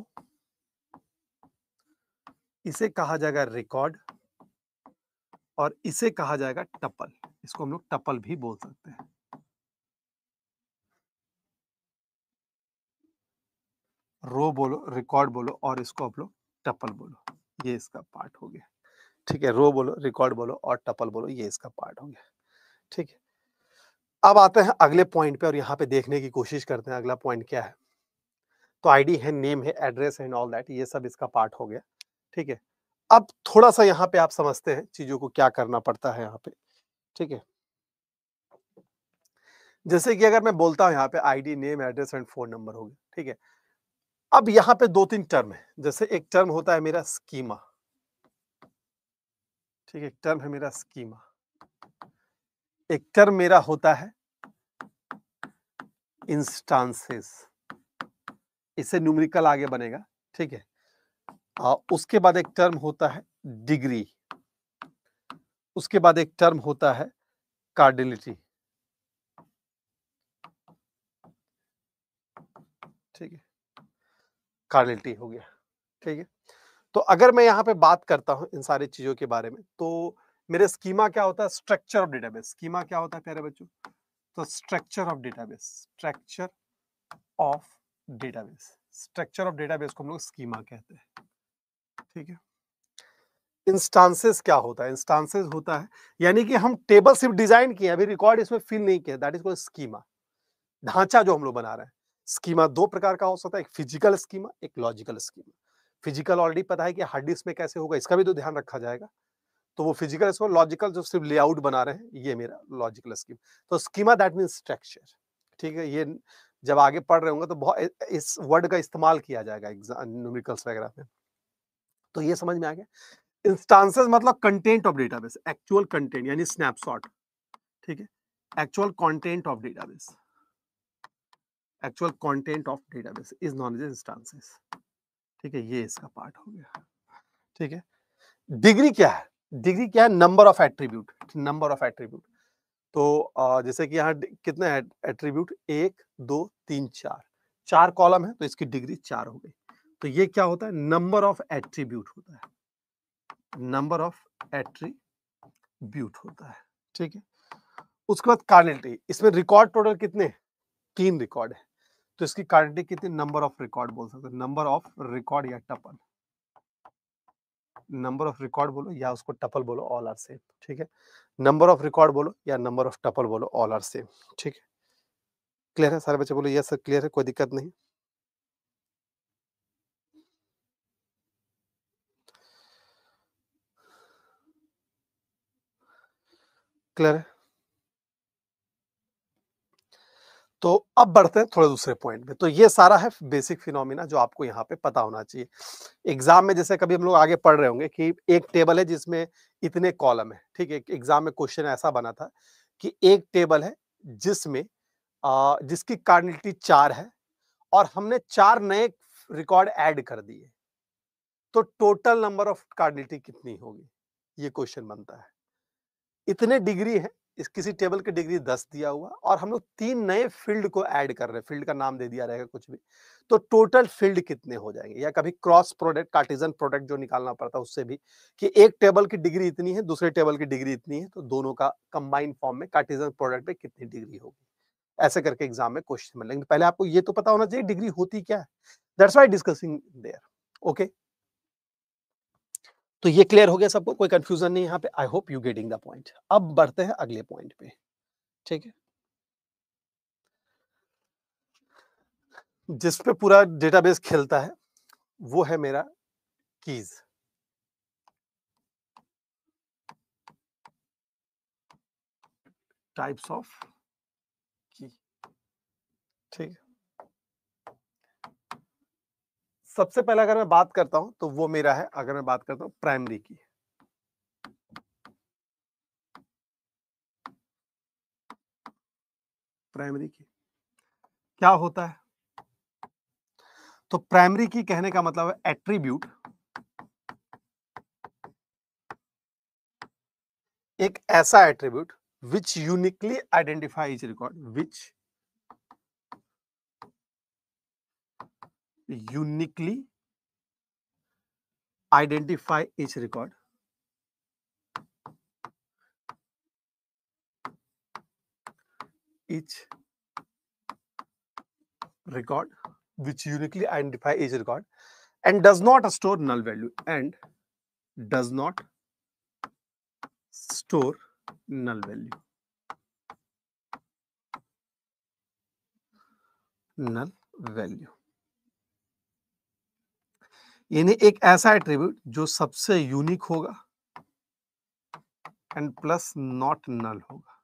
इसे कहा जाएगा रिकॉर्ड और इसे कहा जाएगा टपल इसको हम लोग टपल भी बोल सकते हैं रो बोलो रिकॉर्ड बोलो और इसको आप लोग टपल बोलो ये इसका पार्ट हो गया ठीक है रो बोलो रिकॉर्ड बोलो और टपल बोलो ये इसका पार्ट हो गया ठीक है अब आते हैं अगले पॉइंट पे और यहाँ पे देखने की कोशिश करते हैं अगला पॉइंट क्या है तो आईडी है नेम है एड्रेस है एंड ऑल दैट ये सब इसका पार्ट हो गया ठीक है अब थोड़ा सा यहाँ पे आप समझते हैं चीजों को क्या करना पड़ता है यहाँ पे ठीक है जैसे कि अगर मैं बोलता हूँ यहाँ पे ID name address and phone number हो गया ठीक है अब यहाँ पे दो तीन टर्म है जैसे एक टर्म होता है मेरा स्कीमा ठीक है एक टर्म है मेरा स्कीमा एक टर्म मेरा होता है इंस्टांसेस इससे न्यूमरिकल आगे बनेगा ठीक है आ, उसके बाद एक टर्म होता है डिग्री उसके बाद एक टर्म होता है कार्डिलिटी ठीक है कार्डिलिटी हो गया ठीक है तो अगर मैं यहां पे बात करता हूं इन सारी चीजों के बारे में तो मेरे स्कीमा क्या होता है स्ट्रक्चर ऑफ डेटाबेस स्कीमा क्या होता है प्यारे बच्चों तो structure of database structure of database structure of database को हम लोग स्कीमा कहते हैं ठीक है इंस्टांसेस क्या होता है इंस्टांसेस होता है यानी कि हम टेबल सिर्फ डिजाइन किए अभी रिकॉर्ड इसमें फिल नहीं किया दैट इज कॉल्ड स्कीमा ढांचा जो हम लोग बना रहे हैं स्कीमा दो प्रकार का हो सकता है एक फिजिकल स्कीमा एक लॉजिकल स्कीमा फिजिकल ऑलरेडी पता है कि हार्ड डिस्क में कैसे होगा इसका भी तो ध्यान रखा जाएगा तो वो फिजिकल स्कीमा लॉजिकल जो सिर्फ लेआउट बना रहे हैं ये मेरा लॉजिकल स्कीम तो स्कीमा दैट मीन स्ट्रक्चर ठीक है ये जब आगे पढ़ रहे होंगे तो बहुत इस वर्ड का इस्तेमाल किया जाएगा एग्जाम न्यूमेरिकल्स वगैरह में तो ये समझ में आ गया इंस्टांसेस मतलब content of database actual content यानी स्नैपशॉट ठीक है actual content of database actual content of database is known as instances ठीक है ये इसका पार्ट हो गया ठीक है डिग्री क्या है डिग्री क्या है number of attribute number of attribute तो जैसे कि यहाँ कितने एट्रीब्यूट एक दो तीन चार चार कॉलम है तो इसकी डिग्री चार हो गई तो ये क्या होता है नंबर ऑफ एट्रीब्यूट होता है नंबर ऑफ एट्रीब्यूट होता है ठीक है उसके बाद कार्नेटी इसमें रिकॉर्ड टोटल कितने तीन रिकॉर्ड है तो इसकी कार्नेटी कितनी नंबर ऑफ रिकॉर्ड बोल सकते नंबर ऑफ रिकॉर्ड या टपल नंबर ऑफ रिकॉर्ड बोलो या उसको टपल बोलो ऑल आर सेम ठीक है नंबर ऑफ रिकॉर्ड बोलो या नंबर ऑफ टपल बोलो ऑल आर सेम ठीक है क्लियर है सारे बच्चे बोलो यस सर क्लियर है कोई दिक्कत नहीं क्लियर है तो अब बढ़ते हैं थोड़े दूसरे पॉइंट में तो ये सारा है बेसिक फिनोमिना जो आपको यहाँ पे पता होना चाहिए एग्जाम में जैसे कभी हम लोग आगे पढ़ रहे होंगे कि एक टेबल है जिसमें इतने कॉलम है ठीक है एग्जाम में क्वेश्चन ऐसा बना था कि एक टेबल है जिसमें जिसकी कार्डिलिटी चार है और हमने चार नए रिकॉर्ड एड कर दिए तो टोटल नंबर ऑफ कार्डिलिटी कितनी होगी ये क्वेश्चन बनता है इतने डिग्री है इस किसी टेबल के डिग्री दस दिया हुआ और हम लोग तीन नए फील्ड को ऐड कर रहे हैं फील्ड का नाम दे दिया रहेगा कुछ भी तो टोटल फील्ड कितने हो जाएंगे या कभी क्रॉस प्रोडक्ट कार्टिजन प्रोडक्ट जो निकालना पड़ता है उससे भी कि एक टेबल की डिग्री इतनी है दूसरे टेबल की डिग्री इतनी है तो दोनों का कंबाइंड फॉर्म में कार्टिजन प्रोडक्ट में कितनी डिग्री होगी ऐसे करके एग्जाम में क्वेश्चन मिलेंगे पहले आपको ये तो पता होना चाहिए डिग्री होती क्या है that's why discussing there okay तो ये क्लियर हो गया सबको कोई कंफ्यूजन नहीं यहाँ पे I hope you getting the point अब बढ़ते हैं अगले पॉइंट पे ठीक है जिस पे पूरा डेटाबेस खेलता है वो है मेरा कीज टाइप्स ऑफ की ठीक है सबसे पहले अगर मैं बात करता हूं तो वो मेरा है अगर मैं बात करता हूं प्राइमरी की प्राइमरी की क्या होता है तो प्राइमरी की कहने का मतलब है एट्रीब्यूट एक ऐसा attribute which uniquely identify is record which uniquely identify each record. Each record which uniquely identify each record and does not store null value and does not store null value. Null value. यानी एक ऐसा attribute जो सबसे unique होगा and plus not null होगा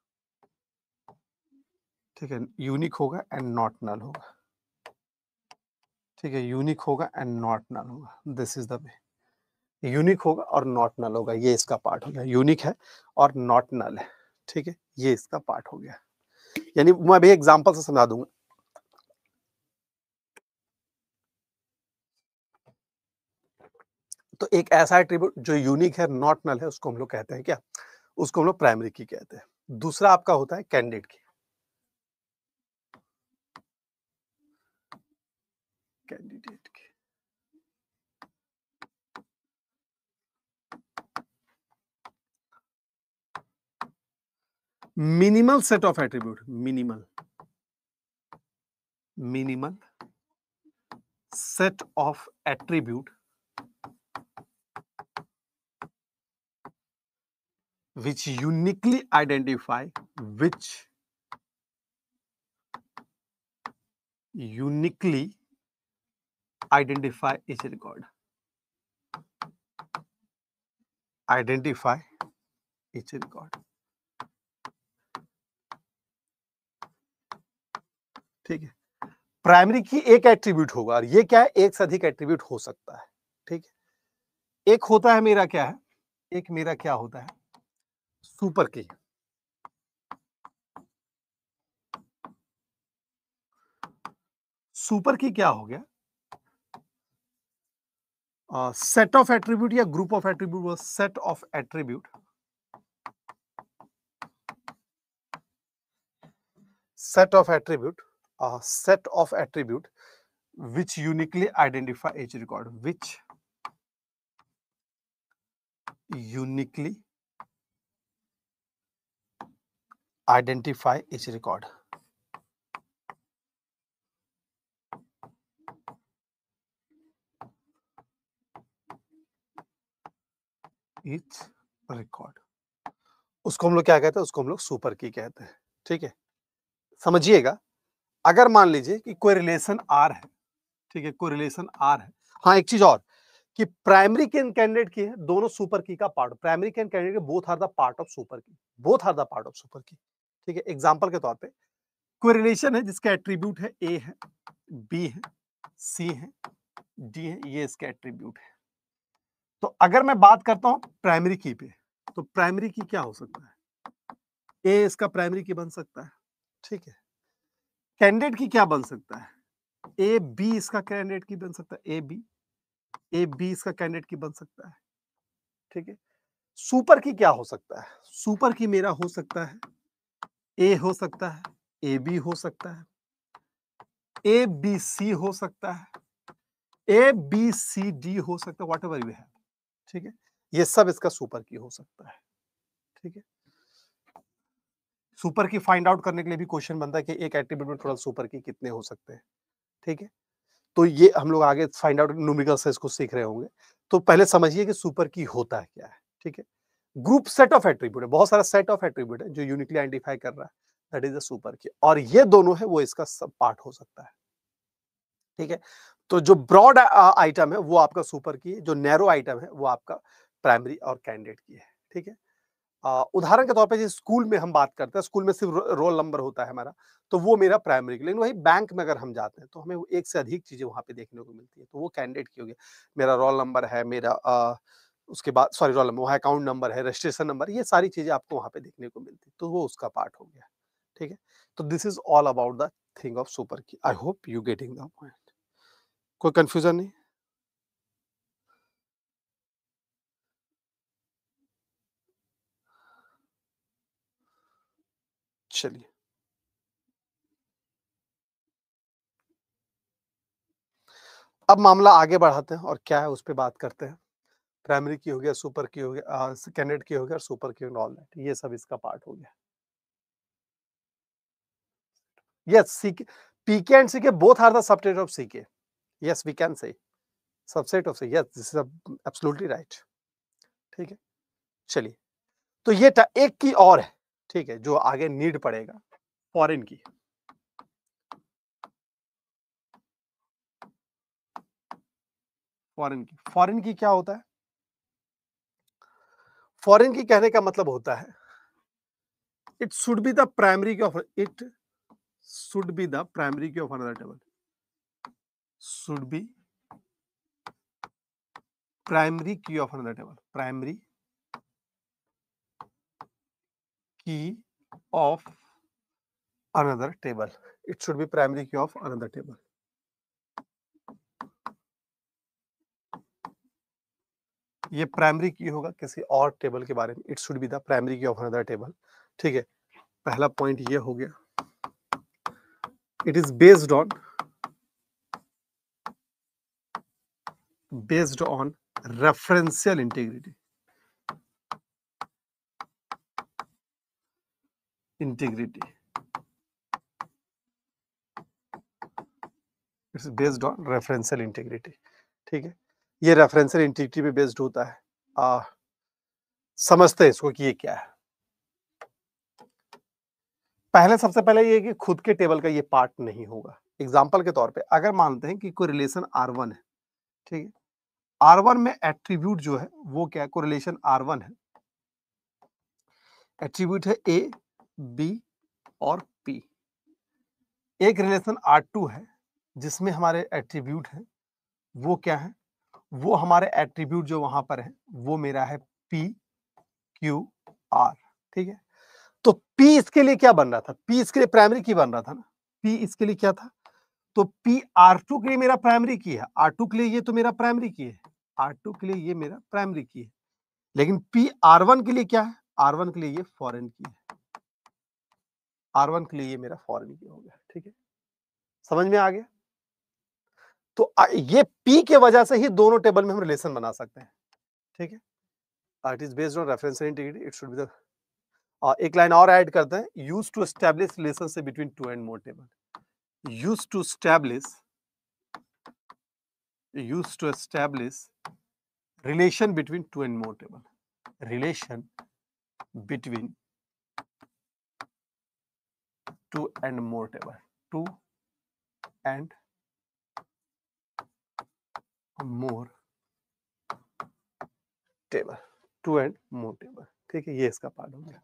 ठीक है unique होगा एंड नॉट नल होगा ठीक है यूनिक होगा एंड नॉट नल होगा this is the way unique होगा और नॉट नल होगा ये इसका पार्ट हो गया यूनिक है और नॉट नल है ठीक है ये इसका पार्ट हो गया यानी मैं अभी एग्जाम्पल से समझा दूंगा तो एक ऐसा एट्रीब्यूट जो यूनिक है नॉट नल है उसको हम लोग कहते हैं क्या उसको हम लोग प्राइमरी की कहते हैं दूसरा आपका होता है candidate key candidate key minimal set of attribute minimal minimal set of attribute which uniquely identify which uniquely identify each record identify each record ठीक है प्राइमरी की एक एट्रीब्यूट होगा और ये क्या है एक से अधिक एट्रीब्यूट हो सकता है ठीक है एक होता है मेरा क्या है एक मेरा क्या होता है सुपर की सुपर की क्या हो गया सेट ऑफ एट्रीब्यूट या group of attribute set of attribute set of attribute set of attribute which uniquely identify each record which uniquely identify each record. each record. उसको हम लोग क्या कहते हैं उसको हम लोग सुपर की कहते हैं ठीक है समझिएगा अगर मान लीजिए कि कोई रिलेशन आर है ठीक है कोई रिलेशन आर है हाँ एक चीज और कि प्राइमरी की कैंडिडेट की है दोनों सुपर की का part primary key candidate both are the part of super key both are the part of super key ठीक है एग्जाम्पल के तौर पर कोरिलेशन है जिसका एट्रीब्यूट है ए है बी है सी है डी है ये इसका एट्रीब्यूट है तो अगर मैं बात करता हूं प्राइमरी की पे तो प्राइमरी की क्या हो सकता है ए इसका प्राइमरी की बन सकता है ठीक है कैंडिडेट की क्या बन सकता है ए बी इसका कैंडिडेट की बन सकता है ए बी ए बी इसका कैंडिडेट की बन सकता है ठीक है सुपर की क्या हो सकता है सुपर की मेरा हो सकता है ए हो सकता है ए बी हो सकता है ए बी सी हो सकता है ए बी सी डी हो सकता है वॉट एवर यू है ठीक है ये सब इसका सुपर की हो सकता है ठीक है सुपर की फाइंड आउट करने के लिए भी क्वेश्चन बनता है कि एक एट्रीब्यूट में टोटल सुपर की कितने हो सकते हैं ठीक है तो ये हम लोग आगे फाइंड आउट न्यूमिकल से इसको सीख रहे होंगे तो पहले समझिए कि सुपर की होता है क्या है ठीक है ग्रुप सेट ऑफ एट्रीब्यूट है बहुत सारा सेट ऑफ एट्रीब्यूट है जो यूनिकली आइडेंटिफाई कर रहा है दैट इज अ सुपर की और ये दोनों है वो इसका सब पार्ट हो सकता है ठीक है तो जो ब्रॉड आइटम है वो आपका सुपर की है जो नैरो आइटम है वो आपका प्राइमरी और कैंडिडेट की है ठीक है उदाहरण के तौर पे जिस स्कूल में हम बात करते हैं स्कूल में सिर्फ रोल नंबर होता है हमारा तो वो मेरा प्राइमरी लेकिन वही बैंक में अगर हम जाते हैं तो हमें एक से अधिक चीजें वहां पे देखने को मिलती है तो वो कैंडिडेट की होगी मेरा रोल नंबर है मेरा आ, उसके बाद सॉरी रोल वहाँ अकाउंट नंबर है रजिस्ट्रेशन नंबर ये सारी चीज़ें आपको वहाँ पे देखने को मिलती तो वो उसका पार्ट हो गया ठीक है तो this is all about the thing of super key I hope you getting the point कोई कन्फ्यूजन नहीं चलिए अब मामला आगे बढ़ाते हैं और क्या है उस पर बात करते हैं प्राइमरी की हो गया सुपर की हो गया कैंडिडेट की हो गया और सुपर की ऑल दैट ये सब इसका पार्ट हो गया yes ck PK and CK both are the subset of CK yes we can say subset of yes this is absolutely right ठीक है चलिए तो ये एक की और है ठीक है जो आगे नीड पड़ेगा फॉरेन की फॉरेन की फॉरेन की क्या होता है फॉरेन की कहने का मतलब होता है it should be the primary of it should be the primary of another table should be primary key of another table primary key of another table it should be primary key of another table ये primary key होगा किसी और table के बारे में it should be the primary key of another table ठीक है पहला पॉइंट ये हो गया it is based on based on referential integrity integrity it's based on referential integrity ठीक है ये रेफरेंसर इंटीग्रिटी पे बेस्ड होता है आ, समझते हैं इसको कि ये क्या है पहले सबसे पहले ये कि खुद के टेबल का ये पार्ट नहीं होगा एग्जाम्पल के तौर पे अगर मानते हैं कि कोई रिलेशन आर वन है ठीक है आर वन में एट्रीब्यूट जो है वो क्या है रिलेशन आर वन है एट्रीब्यूट है ए बी और पी एक रिलेशन आर टू है जिसमें हमारे एट्रीब्यूट है वो क्या है वो हमारे एट्रीब्यूट जो वहां पर है वो मेरा है पी क्यू आर ठीक है तो पी इसके लिए क्या बन रहा था पी इसके लिए प्राइमरी की बन रहा था ना पी इसके लिए क्या था तो पी आर टू के लिए मेरा प्राइमरी की है आर टू के लिए ये तो मेरा प्राइमरी की है आर टू के लिए ये मेरा प्राइमरी की है लेकिन पी आर वन के लिए क्या है आर वन के लिए ये फॉरेन की है आर वन के लिए ये मेरा फॉरेन की हो गया ठीक है समझ में आ गया तो ये पी के वजह से ही दोनों टेबल में हम रिलेशन बना सकते हैं ठीक है it is based on reference integrity it should be the एक लाइन और ऐड करते हैं use to establish relationship between two and more table use to establish use to establish relation between two and more table relation between two and more table two and more table two and more table ठीक है ये इसका part हो गया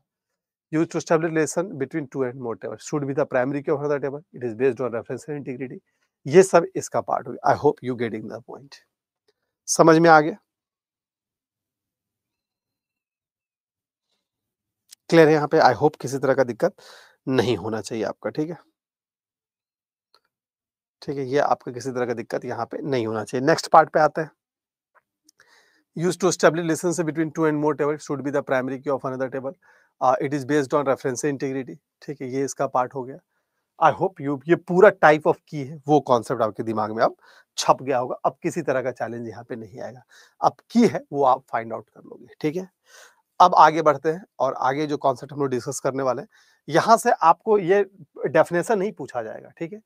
use to establish relation between two and more table should be the primary क्यों the table it is based on reference and integrity ये सब इसका पार्ट हो गया I hope you getting the point समझ में आ गया क्लियर है यहाँ पे आई होप किसी तरह का दिक्कत नहीं होना चाहिए आपका ठीक है ठीक है ये आपको किसी तरह का दिक्कत यहाँ पे नहीं होना चाहिए नेक्स्ट पार्ट पे आते हैं use to establish listen between two and more table should be the primary key of another table it is based on reference integrity ठीक है ये इसका पार्ट हो गया आई होप यू ये पूरा टाइप ऑफ की है वो कॉन्सेप्ट आपके दिमाग में अब छप गया होगा अब किसी तरह का चैलेंज यहाँ पे नहीं आएगा अब की है वो आप फाइंड आउट कर लोगे ठीक है अब आगे बढ़ते हैं और आगे जो कॉन्सेप्ट हम लोग डिस्कस करने वाले हैं यहाँ से आपको ये डेफिनेशन नहीं पूछा जाएगा ठीक है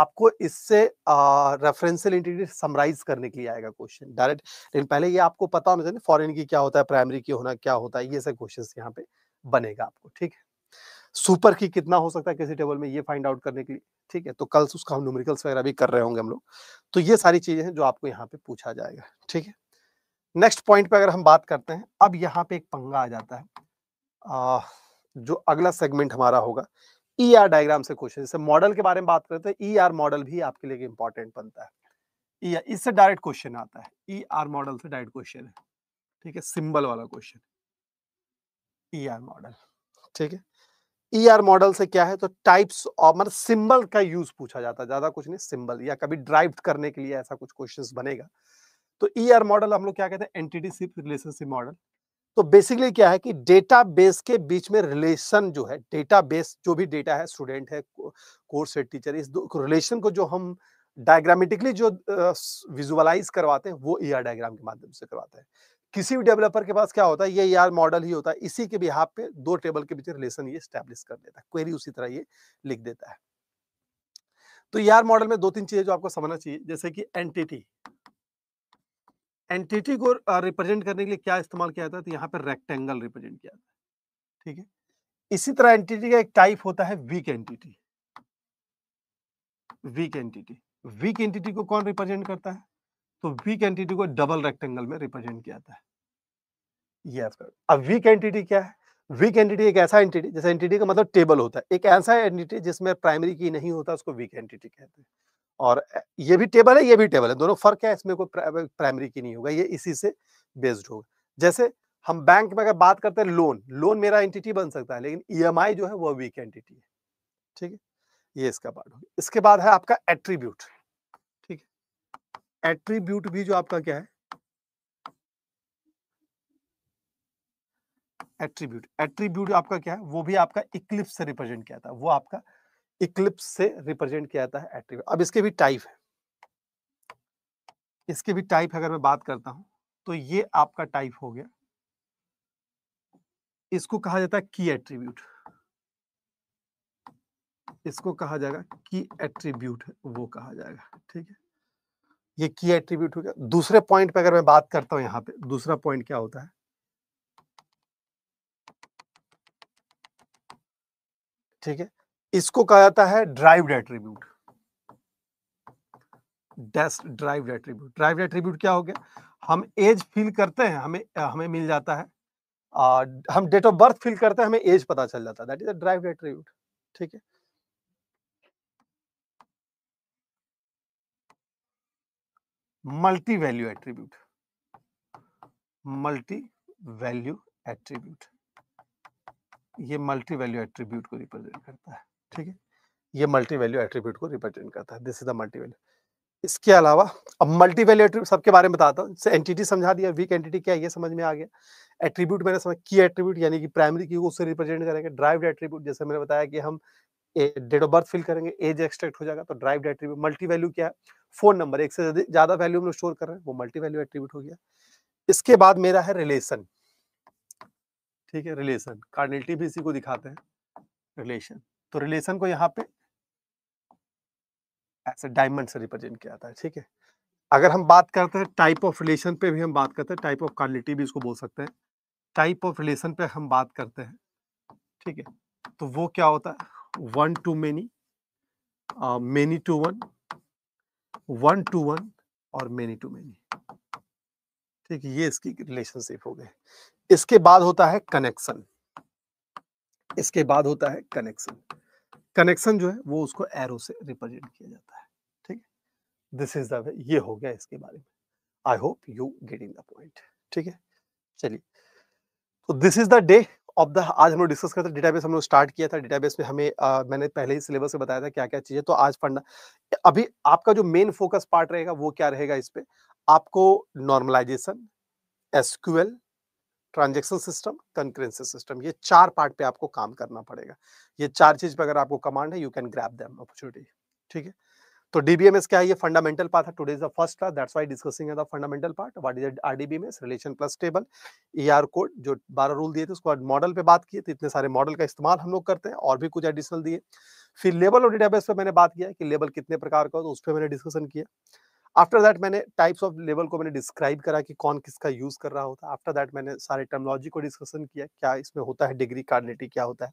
आपको इससे रेफरेंशियल इंटीग्रेट समराइज करने के लिए आएगा क्वेश्चन डायरेक्ट लेकिन पहले ये आपको पता होना चाहिए फॉरेन की क्या होता है प्राइमरी की होना क्या होता है ये सब क्वेश्चन यहाँ पे बनेगा आपको ठीक है सुपर की कितना हो सकता है किसी टेबल में ये फाइंड आउट करने के लिए ठीक है तो कल उसका हम न्यूमेरिकल्स वगैरह भी कर रहे होंगे हम लोग तो ये सारी चीजें हैं जो आपको यहाँ पे पूछा जाएगा ठीक है नेक्स्ट पॉइंट पे अगर हम बात करते हैं अब यहाँ पे एक पंगा आ जाता है आ, जो अगला सेगमेंट हमारा होगा ई आर डायग्राम से क्वेश्चन जैसे मॉडल के बारे में बात करते हैं ई आर मॉडल भी आपके लिए इंपॉर्टेंट बनता है ई e आर इससे डायरेक्ट क्वेश्चन आता है ई आर मॉडल से डायरेक्ट क्वेश्चन है ठीक है सिंबल वाला क्वेश्चन ई आर मॉडल ठीक है ई आर मॉडल से क्या है तो टाइप्स ऑफ मतलब सिंबल का यूज पूछा जाता है ज्यादा कुछ नहीं सिंबल या कभी ड्राइव करने के लिए ऐसा कुछ क्वेश्चन बनेगा तो ई आर मॉडल हम लोग क्या कहते हैं एंटीटी रिलेशनशिप मॉडल तो बेसिकली क्या है कि डेटा बेस के बीच में रिलेशन जो है डेटा बेस जो भी डेटा है स्टूडेंट है कोर्स है टीचर इस रिलेशन को जो हम डायग्रामेटिकली जो विजुअलाइज करवाते हैं वो ई डायग्राम के माध्यम से करवाते हैं किसी भी डेवलपर के पास क्या होता है ये ई यार मॉडल ही होता है इसी के बिहाफ पे दो टेबल के बीच रिलेशन ये स्टैब्लिश कर देता है क्वेरी उसी तरह ये लिख देता है तो ई यार मॉडल में दो तीन चीजें जो आपको समझना चाहिए जैसे कि एंटिटी एंटिटी को रिप्रेजेंट करने के लिए क्या इस्तेमाल किया जाता है तो यहाँ पर रेक्टेंगल रिप्रेजेंट किया जाता है ठीक है इसी तरह एंटिटी का एक टाइप होता है weak entity weak entity weak entity को कौन रिप्रेजेंट करता है तो वीक एंटिटी को डबल रेक्टेंगल में रिप्रेजेंट किया जाता है ये आपका अब वीक एंटिटी क्या है वीक एंटिटी एक ऐसा एंटिटी जैसे एंटिटी का मतलब टेबल होता है एक ऐसा एंटिटी जिसमें प्राइमरी की नहीं होता उसको वीक एंटिटी कहते हैं और ये भी टेबल है ये भी टेबल है दोनों फर्क है इसमें कोई प्राइमरी की नहीं होगा ये इसी से बेस्ड होगा जैसे हम बैंक में अगर बात करते हैं लोन लोन मेरा एंटिटी बन सकता है लेकिन ई e जो है वो वीक एंटिटी है ठीक है ये इसका पार्ट होगा इसके बाद है आपका एट्रीब्यूट ठीक है एट्रीब्यूट भी जो आपका क्या है एट्रीब्यूट एट्रीब्यूट आपका क्या है वो भी आपका इक्लिप्स से रिप्रेजेंट किया था वो आपका इक्लिप्स से रिप्रेजेंट किया जाता है एट्रीब्यूट अब इसके भी टाइप है इसके भी टाइप अगर मैं बात करता हूं तो ये आपका टाइप हो गया इसको कहा जाता है की एट्रीब्यूट इसको कहा जाएगा की एट्रीब्यूट वो कहा जाएगा ठीक है ये की एट्रीब्यूट हो गया दूसरे पॉइंट पे अगर मैं बात करता हूं यहां पे दूसरा पॉइंट क्या होता है ठीक है इसको कहा जाता है ड्राइव एट्रीब्यूट डेस्ट ड्राइव एट्रीब्यूट ड्राइव एट्रीब्यूट क्या हो गया हम एज फील करते हैं हमें हमें मिल जाता है और हम डेट ऑफ बर्थ फील करते हैं हमें एज पता चल जाता है दैट इज अ एट्रीब्यूट ठीक है multi value attribute multi value attribute ये मल्टी वैल्यू एट्रीब्यूट को रिप्रेजेंट करता है ठीक है ये मल्टी वैल्यू एट्रीब्यूट को रिप्रेजेंट करता है this is the multi value इसके अलावा अब मल्टी वैल्यू एट्रीब्यूट सबके बारे में बताता हूँ एंटिटी समझा दिया वीक एंटिटी क्या है ये समझ में आ गया एट्रीब्यूट मैंने समझ की एट्रीब्यूट यानी कि प्राइमरी की उससे रिप्रेजेंट करेंगे ड्राइव एट्रीब्यूट जैसे मैंने बताया कि हम डेट ऑफ बर्थ फिल करेंगे एज एक्सट्रैक्ट हो जाएगा तो ड्राइव एट्रीब्यूट मल्टी वैल्यू क्या है फोन नंबर एक से ज्यादा वैल्यू हम लोग स्टोर कर रहे हैं वो मल्टी वैल्यू एट्रीब्यूट हो गया इसके बाद मेरा है रिलेशन ठीक है रिलेशन कार्डिनलिटी भी इसी को दिखाते हैं रिलेशन तो रिलेशन को यहाँ पे ऐसे डायमंड से रिप्रेजेंट किया जाता है ठीक है अगर हम बात करते हैं टाइप ऑफ रिलेशन पे भी हम बात करते हैं टाइप ऑफ क्वालिटी भी इसको बोल सकते हैं टाइप ऑफ रिलेशन पे हम बात करते हैं ठीक है तो वो क्या होता है one to many many to one one to one और मेनी टू मेनी ठीक है ये इसकी रिलेशनशिप हो गई इसके बाद होता है कनेक्शन इसके बाद होता है कनेक्शन कनेक्शन जो है वो उसको एरो से रिप्रेजेंट किया जाता है ठीक है दिस इज द ये हो गया इसके बारे में I hope you getting the point ठीक है चलिए तो this is the day of the आज हम लोग डिस्कस करते हैं डेटाबेस हम लोग स्टार्ट किया था डेटाबेस में हमें आ, मैंने पहले ही सिलेबस से बताया था क्या क्या चीजें तो आज फंडा अभी आपका जो मेन फोकस पार्ट रहेगा वो क्या रहेगा इस पे आपको normalization SQL transaction system concurrency system ये चार पार्ट पे आपको काम करना पड़ेगा ये चार चीज पे अगर आपको कमांड है you can grab them opportunity ठीक है तो डीबीएमएस क्या है ये फंडामेंटल पार्ट है today is the first class that's why discussing है the fundamental part what is RDBMS relation plus table ER Codd जो 12 रूल दिए थे उसके बाद मॉडल पे बात की तो इतने सारे मॉडल का इस्तेमाल हम लोग करते हैं और भी कुछ एडिशनल दिए फिर लेबल और डेटाबेस पे मैंने बात किया कि लेबल कितने प्रकार का हो तो उस पर मैंने डिस्कशन किया आफ्टर दैट मैंने टाइप्स ऑफ लेवल को मैंने डिस्क्राइब करा कि कौन किसका यूज कर रहा होता है आफ्टर दैट मैंने सारे टर्मोलॉजी को डिस्कशन किया क्या इसमें होता है डिग्री कार्डिनेटी क्या होता है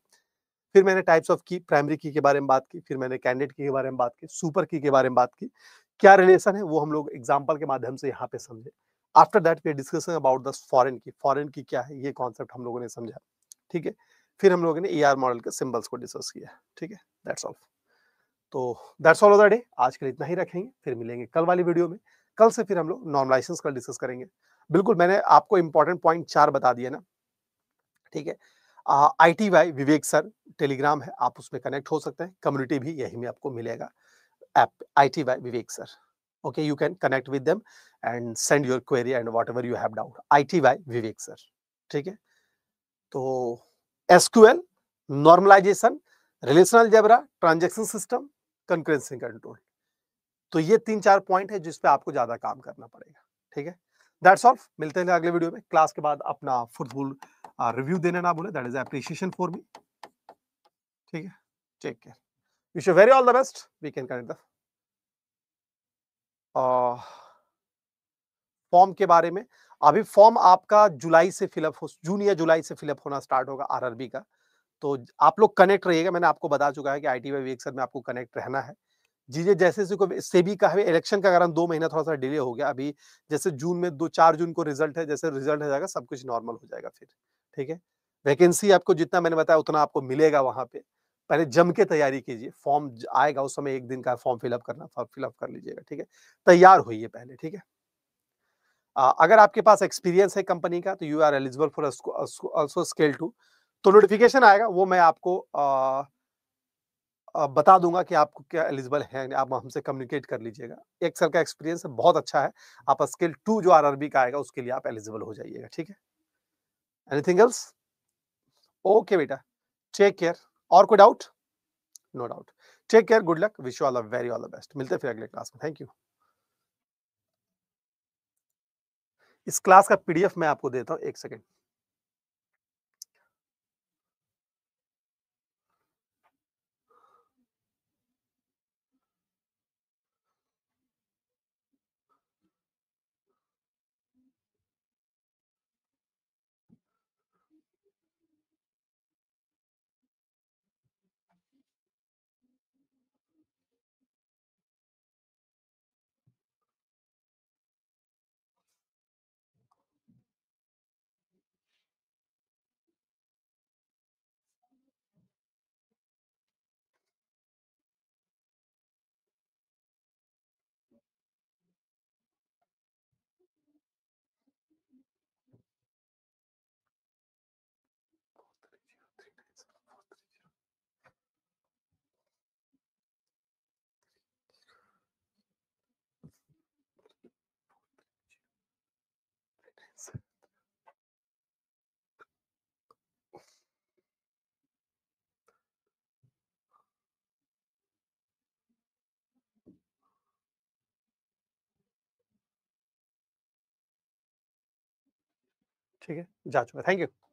फिर मैंने टाइप्स ऑफ की प्राइमरी की के बारे में बात की फिर मैंने कैंडिडेट की के बारे में बात की सुपर की के बारे में बात की क्या रिलेशन है वो हम लोग एग्जाम्पल के माध्यम से यहाँ पे समझे after that we discussion about the foreign key foreign की क्या है ये कॉन्सेप्ट हम लोगों ने समझा ठीक है फिर हम लोगों ने ए मॉडल के सिम्बल्स को डिस्कस किया ठीक है दैट्स ऑल तो that's all of the day आज के लिए इतना ही रखेंगे फिर मिलेंगे कल वाली वीडियो में कल से फिर हम लोग नॉन लाइसेंस कल डिस्कस करेंगे बिल्कुल मैंने आपको इंपॉर्टेंट पॉइंट चार बता दिया ना ठीक है I T Y Vivek sir Telegram है आप उसमें कनेक्ट हो सकते हैं कम्युनिटी भी यही में आपको मिलेगा app I T Y Vivek sir okay you can connect with them and send your query and whatever you have doubt I T Y Vivek sir ठीक है तो sql normalisation relational algebra transaction system concurrency control तो ये तीन चार point है जिसपे आपको ज्यादा काम करना पड़ेगा ठीक है दैट्स ऑल मिलते हैं अगले वीडियो में क्लास के बाद अपना फुटबॉल रिव्यू देने ना बोले that is appreciation for me ठीक है take care wish you very all the best we can connect the form के बारे में अभी फॉर्म आपका जुलाई से फिलअप हो जून या जुलाई से फिलअप होना स्टार्ट होगा आरआरबी का तो आप लोग कनेक्ट रहिएगा मैंने आपको बता चुका है कि आई टी में आपको कनेक्ट रहना है जी जी जैसे जैसे से भी कहा इलेक्शन का कारण दो महीना थोड़ा सा डिले हो गया अभी जैसे जून में दो चार जून को रिजल्ट है जैसे रिजल्ट हो जाएगा सब कुछ नॉर्मल हो जाएगा फिर ठीक है वैकेंसी आपको जितना मैंने बताया उतना आपको मिलेगा वहां पे पहले जम के तैयारी कीजिए फॉर्म आएगा उस समय एक दिन का फॉर्म फिलअप करना फॉर्म फिलअप कर लीजिएगा ठीक है तैयार होइए पहले ठीक है अगर आपके पास एक्सपीरियंस है कंपनी का तो you are eligible for also scale two तो नोटिफिकेशन आएगा वो मैं आपको आ, आ, बता दूंगा कि आपको क्या एलिजिबल है आप हमसे कम्युनिकेट कर लीजिएगा एक सर का एक्सपीरियंस बहुत अच्छा है आप स्किल टू जो आर का आएगा उसके लिए आप एलिजिबल हो जाइएगा ठीक है एनीथिंग एल्स ओके बेटा टेक केयर और कोई doubt no doubt take care good luck wish you all very all the best मिलते फिर अगले क्लास में थैंक यू इस क्लास का पीडीएफ मैं आपको देता हूँ एक सेकेंड ठीक है जा चुका थैंक यू